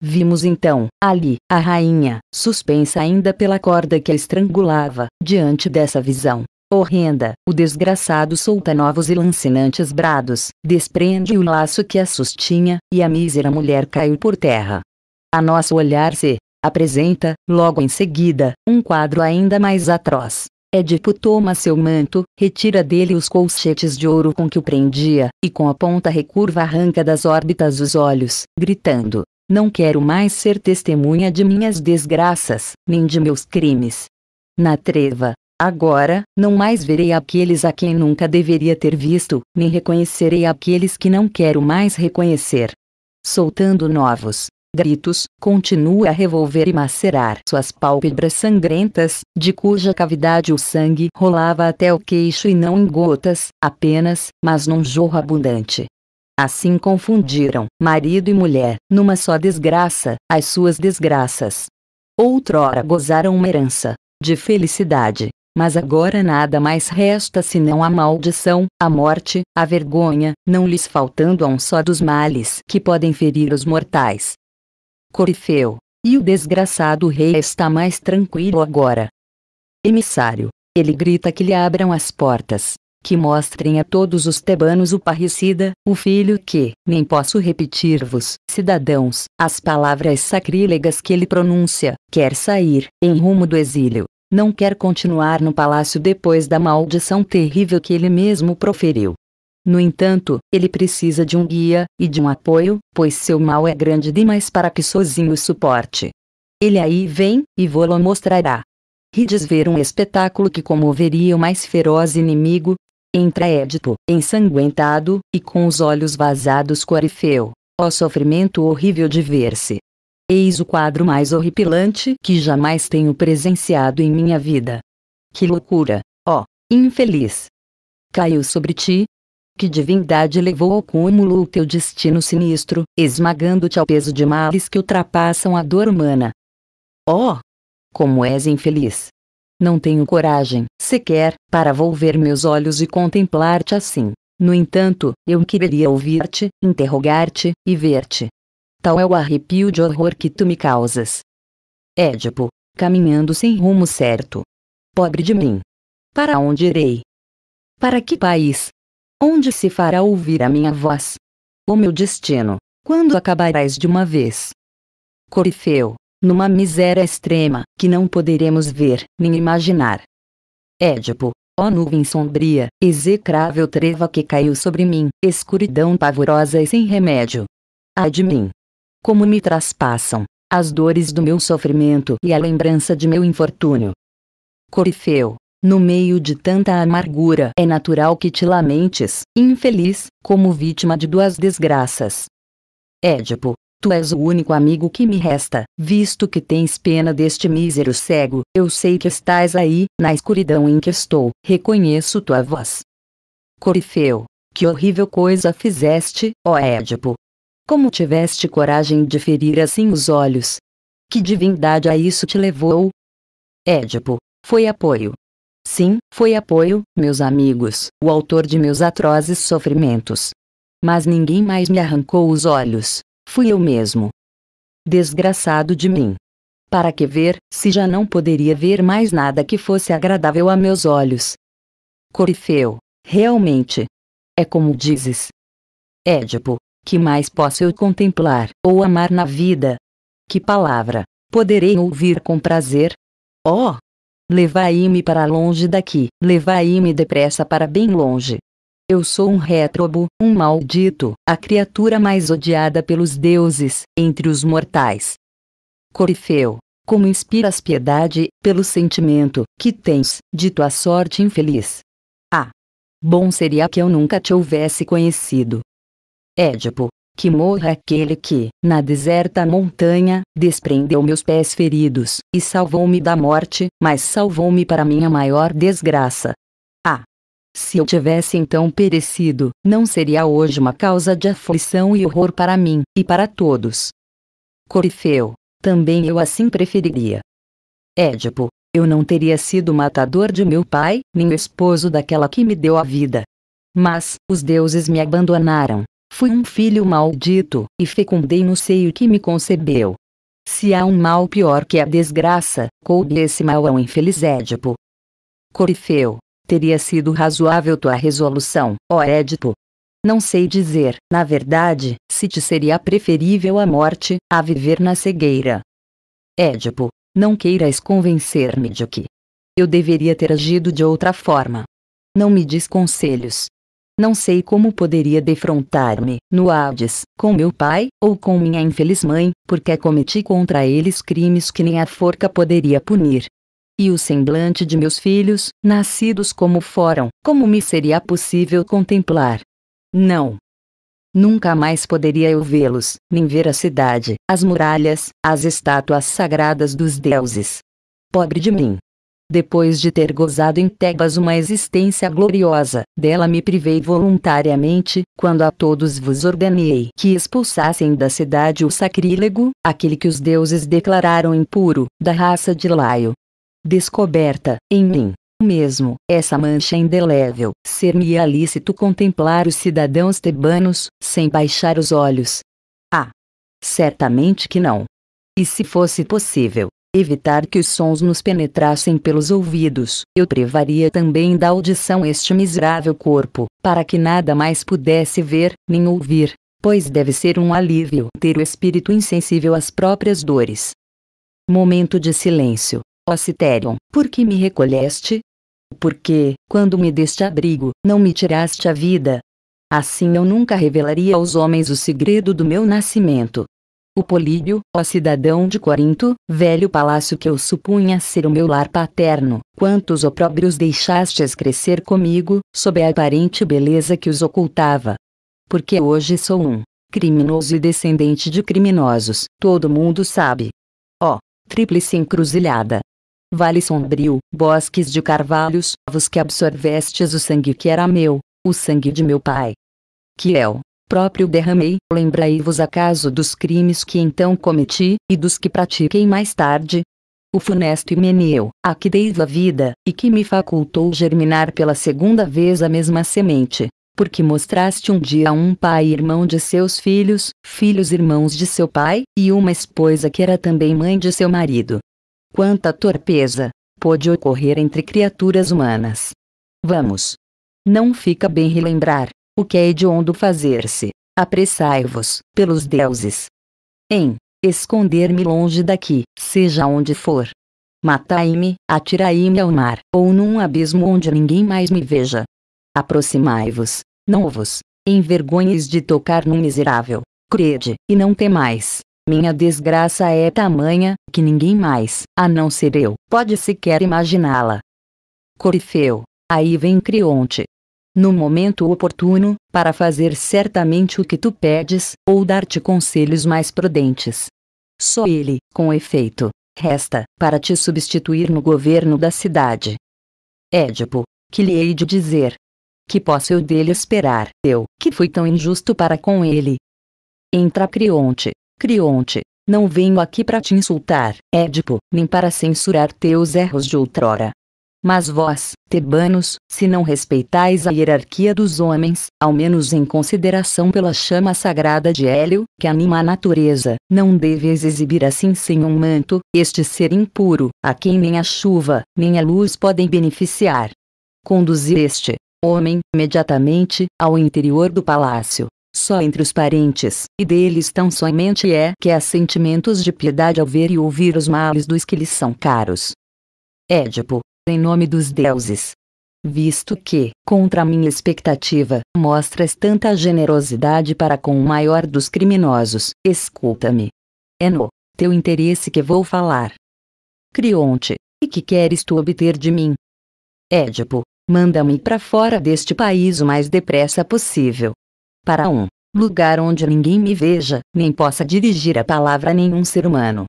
Vimos então, ali, a rainha, suspensa ainda pela corda que a estrangulava, diante dessa visão. Horrenda, o desgraçado solta novos e lancinantes brados, desprende o laço que a sustinha, e a mísera mulher caiu por terra. A nosso olhar se apresenta, logo em seguida, um quadro ainda mais atroz. Édipo toma seu manto, retira dele os colchetes de ouro com que o prendia, e com a ponta recurva arranca das órbitas os olhos, gritando: Não quero mais ser testemunha de minhas desgraças, nem de meus crimes. Na treva, agora, não mais verei aqueles a quem nunca deveria ter visto, nem reconhecerei aqueles que não quero mais reconhecer. Soltando novos, gritos, continua a revolver e macerar suas pálpebras sangrentas, de cuja cavidade o sangue rolava até o queixo e não em gotas, apenas, mas num jorro abundante. Assim confundiram, marido e mulher, numa só desgraça, as suas desgraças. Outrora gozaram uma herança de felicidade, mas agora nada mais resta senão a maldição, a morte, a vergonha, não lhes faltando a um só dos males que podem ferir os mortais. Corifeu, e o desgraçado rei está mais tranquilo agora. Emissário, ele grita que lhe abram as portas, que mostrem a todos os tebanos o parricida, o filho que, nem posso repetir-vos, cidadãos, as palavras sacrílegas que ele pronuncia, quer sair, em rumo do exílio, não quer continuar no palácio depois da maldição terrível que ele mesmo proferiu, no entanto, ele precisa de um guia e de um apoio, pois seu mal é grande demais para que sozinho o suporte. Ele aí vem, e vou-lo mostrará. Rides ver um espetáculo que comoveria o mais feroz inimigo. Entra Édipo, ensanguentado, e com os olhos vazados corifeu. Ó sofrimento horrível de ver-se. Eis o quadro mais horripilante que jamais tenho presenciado em minha vida. Que loucura, ó, infeliz! Caiu sobre ti, que divindade levou ao cúmulo o teu destino sinistro, esmagando-te ao peso de males que ultrapassam a dor humana. Oh! Como és infeliz! Não tenho coragem, sequer, para volver meus olhos e contemplar-te assim. No entanto, eu quereria ouvir-te, interrogar-te e ver-te. Tal é o arrepio de horror que tu me causas. Édipo, caminhando sem rumo certo. Pobre de mim. Para onde irei? Para que país? Onde se fará ouvir a minha voz? O meu destino, quando acabarás de uma vez? Corifeu, numa miséria extrema, que não poderemos ver, nem imaginar. Édipo, ó nuvem sombria, execrável treva que caiu sobre mim, escuridão pavorosa e sem remédio. Ai de mim! Como me traspassam as dores do meu sofrimento e a lembrança de meu infortúnio. Corifeu, no meio de tanta amargura, é natural que te lamentes, infeliz, como vítima de duas desgraças. Édipo, tu és o único amigo que me resta, visto que tens pena deste mísero cego, eu sei que estás aí, na escuridão em que estou, reconheço tua voz. Corifeu, que horrível coisa fizeste, ó Édipo! Como tiveste coragem de ferir assim os olhos? Que divindade a isso te levou? Édipo, foi apoio, Sim, foi apoio, meus amigos, o autor de meus atrozes sofrimentos. Mas ninguém mais me arrancou os olhos. Fui eu mesmo. Desgraçado de mim. Para que ver, se já não poderia ver mais nada que fosse agradável a meus olhos? Corifeu, realmente. É como dizes. Édipo, que mais posso eu contemplar ou amar na vida? Que palavra poderei ouvir com prazer? Oh, Levai-me para longe daqui, levai-me depressa para bem longe. Eu sou um rétrobo, um maldito, a criatura mais odiada pelos deuses, entre os mortais. Corifeu, como inspiras piedade, pelo sentimento que tens de tua sorte infeliz. Ah! Bom seria que eu nunca te houvesse conhecido. Édipo, que morra aquele que, na deserta montanha, desprendeu meus pés feridos, e salvou-me da morte, mas salvou-me para minha maior desgraça. Ah! Se eu tivesse então perecido, não seria hoje uma causa de aflição e horror para mim, e para todos. Corifeu. Também eu assim preferiria. Édipo. Eu não teria sido matador de meu pai, nem esposo daquela que me deu a vida. Mas, os deuses me abandonaram, Fui um filho maldito, e fecundei no seio que me concebeu. Se há um mal pior que a desgraça, coube esse mal ao infeliz Édipo. Corifeu, teria sido razoável tua resolução, ó Édipo. Não sei dizer, na verdade, se te seria preferível a morte, a viver na cegueira. Édipo, não queiras convencer-me de que eu deveria ter agido de outra forma. Não me diz conselhos, não sei como poderia defrontar-me, no Hades, com meu pai, ou com minha infeliz mãe, porque cometi contra eles crimes que nem a forca poderia punir. E o semblante de meus filhos, nascidos como foram, como me seria possível contemplar? Não, Nunca mais poderia eu vê-los, nem ver a cidade, as muralhas, as estátuas sagradas dos deuses. Pobre de mim, depois de ter gozado em Tebas uma existência gloriosa, dela me privei voluntariamente, quando a todos vos ordenei que expulsassem da cidade o sacrílego, aquele que os deuses declararam impuro, da raça de Laio. Descoberta, em mim, mesmo, essa mancha indelével, ser me ia lícito contemplar os cidadãos tebanos, sem baixar os olhos? Ah! Certamente que não. E se fosse possível, evitar que os sons nos penetrassem pelos ouvidos. Eu privaria também da audição este miserável corpo, para que nada mais pudesse ver, nem ouvir, pois deve ser um alívio ter o espírito insensível às próprias dores. Momento de silêncio. Ó Citerion, por que me recolheste? Porque, quando me deste abrigo, não me tiraste a vida. Assim eu nunca revelaria aos homens o segredo do meu nascimento, o Políbio, ó cidadão de Corinto, velho palácio que eu supunha ser o meu lar paterno, quantos opróbrios deixastes crescer comigo, sob a aparente beleza que os ocultava. Porque hoje sou um criminoso e descendente de criminosos, todo mundo sabe. Ó, oh, tríplice encruzilhada. Vale sombrio, bosques de carvalhos, vos que absorvestes o sangue que era meu, o sangue de meu pai. que é o próprio derramei, lembrai-vos acaso dos crimes que então cometi, e dos que pratiquei mais tarde? O funesto Himeneu, a que dei a vida, e que me facultou germinar pela segunda vez a mesma semente, porque mostraste um dia a um pai irmão de seus filhos, filhos irmãos de seu pai, e uma esposa que era também mãe de seu marido. Quanta torpeza pôde ocorrer entre criaturas humanas! Vamos! Não fica bem relembrar, o que é hediondo fazer-se, apressai-vos, pelos deuses. Em, esconder-me longe daqui, seja onde for. Matai-me, atirai-me ao mar, ou num abismo onde ninguém mais me veja. Aproximai-vos, não vos envergonhes de tocar num miserável. Crede, e não temais. Minha desgraça é tamanha, que ninguém mais, a não ser eu, pode sequer imaginá-la. Corifeu. Aí vem Crionte, no momento oportuno, para fazer certamente o que tu pedes, ou dar-te conselhos mais prudentes. Só ele, com efeito, resta, para te substituir no governo da cidade. Édipo, que lhe hei de dizer? Que posso eu dele esperar, eu, que fui tão injusto para com ele? Entra Crionte, Crionte, não venho aqui para te insultar, Édipo, nem para censurar teus erros de outrora. Mas vós, tebanos, se não respeitais a hierarquia dos homens, ao menos em consideração pela chama sagrada de Hélio, que anima a natureza, não deveis exibir assim sem um manto, este ser impuro, a quem nem a chuva, nem a luz podem beneficiar. Conduzi este homem, imediatamente, ao interior do palácio, só entre os parentes, e deles tão somente é que há sentimentos de piedade ao ver e ouvir os males dos que lhes são caros. Édipo, em nome dos deuses. Visto que, contra minha expectativa, mostras tanta generosidade para com o maior dos criminosos, escuta-me. É no teu interesse que vou falar. Crionte, e que queres tu obter de mim? Édipo, manda-me para fora deste país o mais depressa possível. Para um lugar onde ninguém me veja, nem possa dirigir a palavra a nenhum ser humano.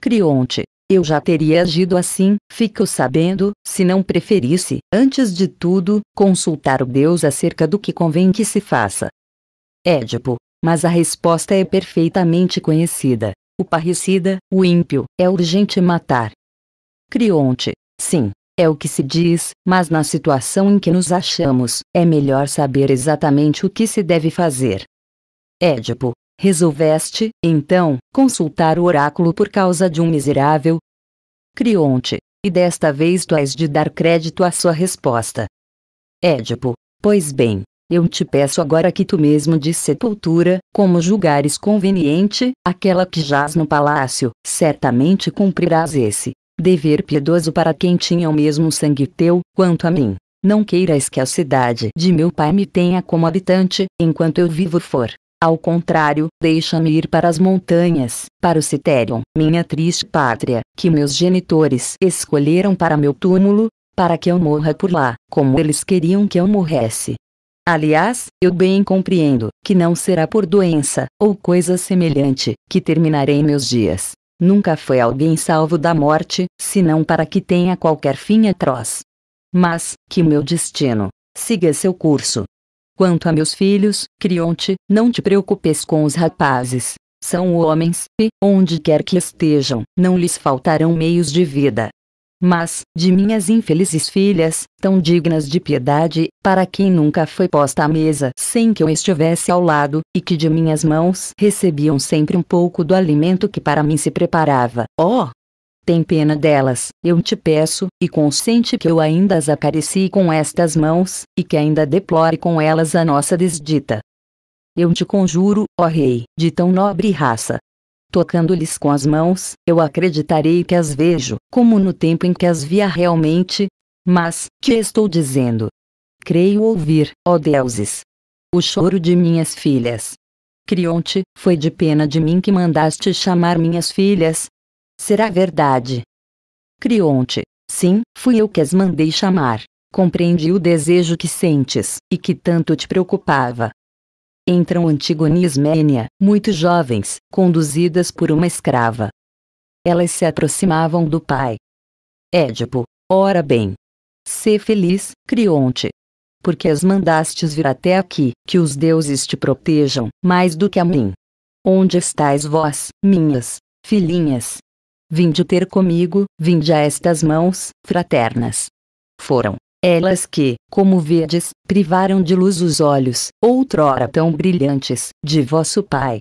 Crionte, eu já teria agido assim, fico sabendo, se não preferisse, antes de tudo, consultar o Deus acerca do que convém que se faça. Édipo. Mas a resposta é perfeitamente conhecida. O parricida, o ímpio, é urgente matar. Crionte. Sim, é o que se diz, mas na situação em que nos achamos, é melhor saber exatamente o que se deve fazer. Édipo, Resolveste, então, consultar o oráculo por causa de um miserável? Crionte, e desta vez tu és de dar crédito à sua resposta. Édipo, pois bem, eu te peço agora que tu mesmo de sepultura, como julgares conveniente, aquela que jaz no palácio, certamente cumprirás esse dever piedoso para quem tinha o mesmo sangue teu, quanto a mim. Não queiras que a cidade de meu pai me tenha como habitante, enquanto eu vivo for. Ao contrário, deixa-me ir para as montanhas, para o Citerion, minha triste pátria, que meus genitores escolheram para meu túmulo, para que eu morra por lá, como eles queriam que eu morresse. Aliás, eu bem compreendo que não será por doença, ou coisa semelhante, que terminarei meus dias. Nunca foi alguém salvo da morte, senão para que tenha qualquer fim atroz. Mas, que meu destino siga seu curso, Quanto a meus filhos, Crionte, não te preocupes com os rapazes. São homens, e, onde quer que estejam, não lhes faltarão meios de vida. Mas, de minhas infelizes filhas, tão dignas de piedade, para quem nunca foi posta à mesa sem que eu estivesse ao lado, e que de minhas mãos recebiam sempre um pouco do alimento que para mim se preparava, ó, oh, tem pena delas, eu te peço, e consente que eu ainda as acarici com estas mãos, e que ainda deplore com elas a nossa desdita. Eu te conjuro, ó Rei, de tão nobre raça, tocando-lhes com as mãos, eu acreditarei que as vejo, como no tempo em que as via realmente. Mas, que estou dizendo? Creio ouvir, ó deuses, o choro de minhas filhas. Crionte, foi de pena de mim que mandaste chamar minhas filhas, será verdade. Crionte, sim, fui eu que as mandei chamar. Compreendi o desejo que sentes, e que tanto te preocupava. Entram Antígona e Ismênia, muito jovens, conduzidas por uma escrava. Elas se aproximavam do pai. Édipo, ora bem. Sê feliz, Crionte. Porque as mandastes vir até aqui, que os deuses te protejam, mais do que a mim. Onde estáis vós, minhas filhinhas? Vinde ter comigo, vinde a estas mãos, fraternas. Foram elas que, como vedes, privaram de luz os olhos, outrora tão brilhantes, de vosso Pai.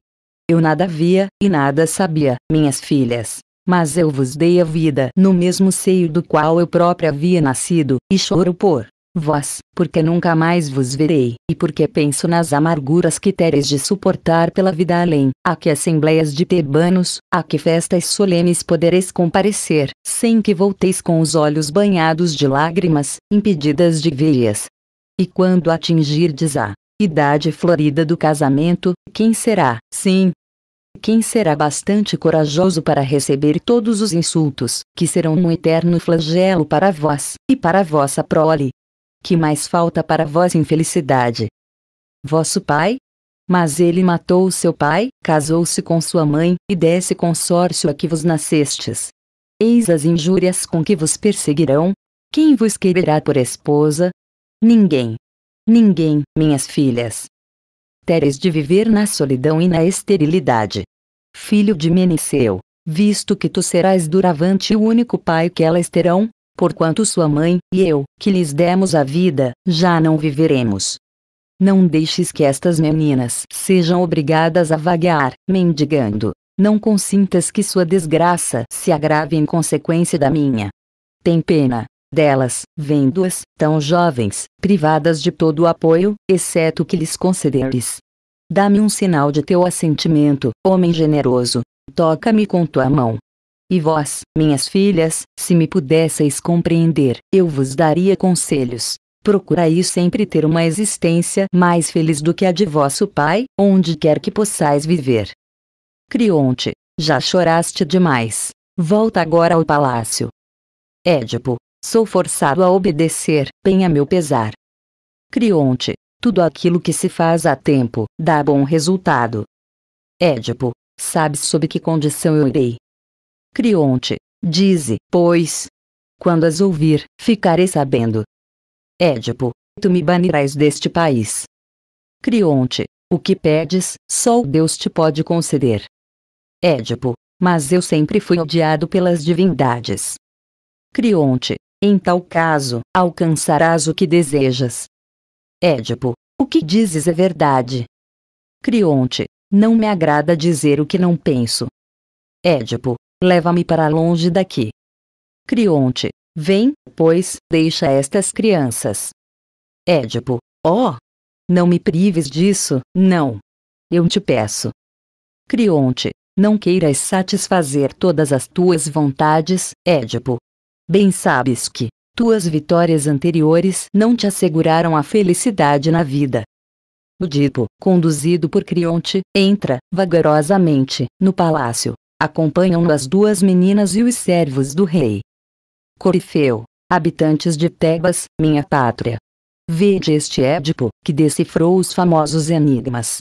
Eu nada via, e nada sabia, minhas filhas. Mas eu vos dei a vida no mesmo seio do qual eu própria havia nascido, e choro por vós, porque nunca mais vos verei, e porque penso nas amarguras que tereis de suportar pela vida além, a que assembleias de tebanos, a que festas solenes podereis comparecer, sem que volteis com os olhos banhados de lágrimas, impedidas de vê E quando atingirdes a idade florida do casamento, quem será, sim, quem será bastante corajoso para receber todos os insultos, que serão um eterno flagelo para vós, e para vossa prole, que mais falta para vós infelicidade? Vosso pai? Mas ele matou o seu pai, casou-se com sua mãe, e desse consórcio a que vos nascestes. Eis as injúrias com que vos perseguirão. Quem vos quererá por esposa? Ninguém. Ninguém, minhas filhas. Teres de viver na solidão e na esterilidade. Filho de Meniceu, visto que tu serás duravante o único pai que elas terão, Porquanto sua mãe e eu, que lhes demos a vida, já não viveremos. Não deixes que estas meninas sejam obrigadas a vaguear, mendigando. Não consintas que sua desgraça se agrave em consequência da minha. Tem pena delas, vendo-as, tão jovens, privadas de todo o apoio, exceto que lhes concederes. Dá-me um sinal de teu assentimento, homem generoso. Toca-me com tua mão, e vós, minhas filhas, se me pudesseis compreender, eu vos daria conselhos. Procurai sempre ter uma existência mais feliz do que a de vosso pai, onde quer que possais viver. Crionte, já choraste demais. Volta agora ao palácio. Édipo, sou forçado a obedecer, penha meu pesar. Crionte, tudo aquilo que se faz a tempo, dá bom resultado. Édipo, sabes sob que condição eu irei. Crionte, dize, pois. Quando as ouvir, ficarei sabendo. Édipo, tu me banirás deste país. Crionte, o que pedes, só Deus te pode conceder. Édipo, mas eu sempre fui odiado pelas divindades. Crionte, em tal caso, alcançarás o que desejas. Édipo, o que dizes é verdade. Crionte, não me agrada dizer o que não penso. Édipo, leva-me para longe daqui. Crionte, vem, pois, deixa estas crianças. Édipo, ó, oh, não me prives disso, não. Eu te peço. Crionte, não queiras satisfazer todas as tuas vontades, Édipo. Bem sabes que, tuas vitórias anteriores não te asseguraram a felicidade na vida. Odipo, conduzido por Crionte, entra, vagarosamente, no palácio, Acompanham-no as duas meninas e os servos do rei. Corifeu, habitantes de Tebas, minha pátria. Vede este Édipo, que decifrou os famosos enigmas.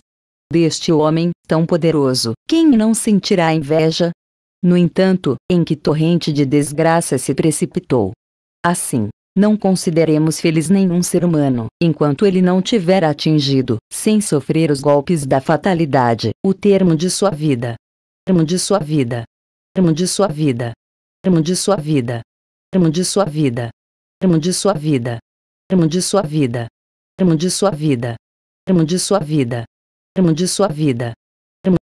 Deste homem, tão poderoso, quem não sentirá inveja? No entanto, em que torrente de desgraça se precipitou? Assim, não consideremos feliz nenhum ser humano, enquanto ele não tiver atingido, sem sofrer os golpes da fatalidade, o termo de sua vida de sua vida. de sua vida. de sua vida. de sua vida. de sua vida. de sua vida. de sua vida. de sua vida. de sua vida.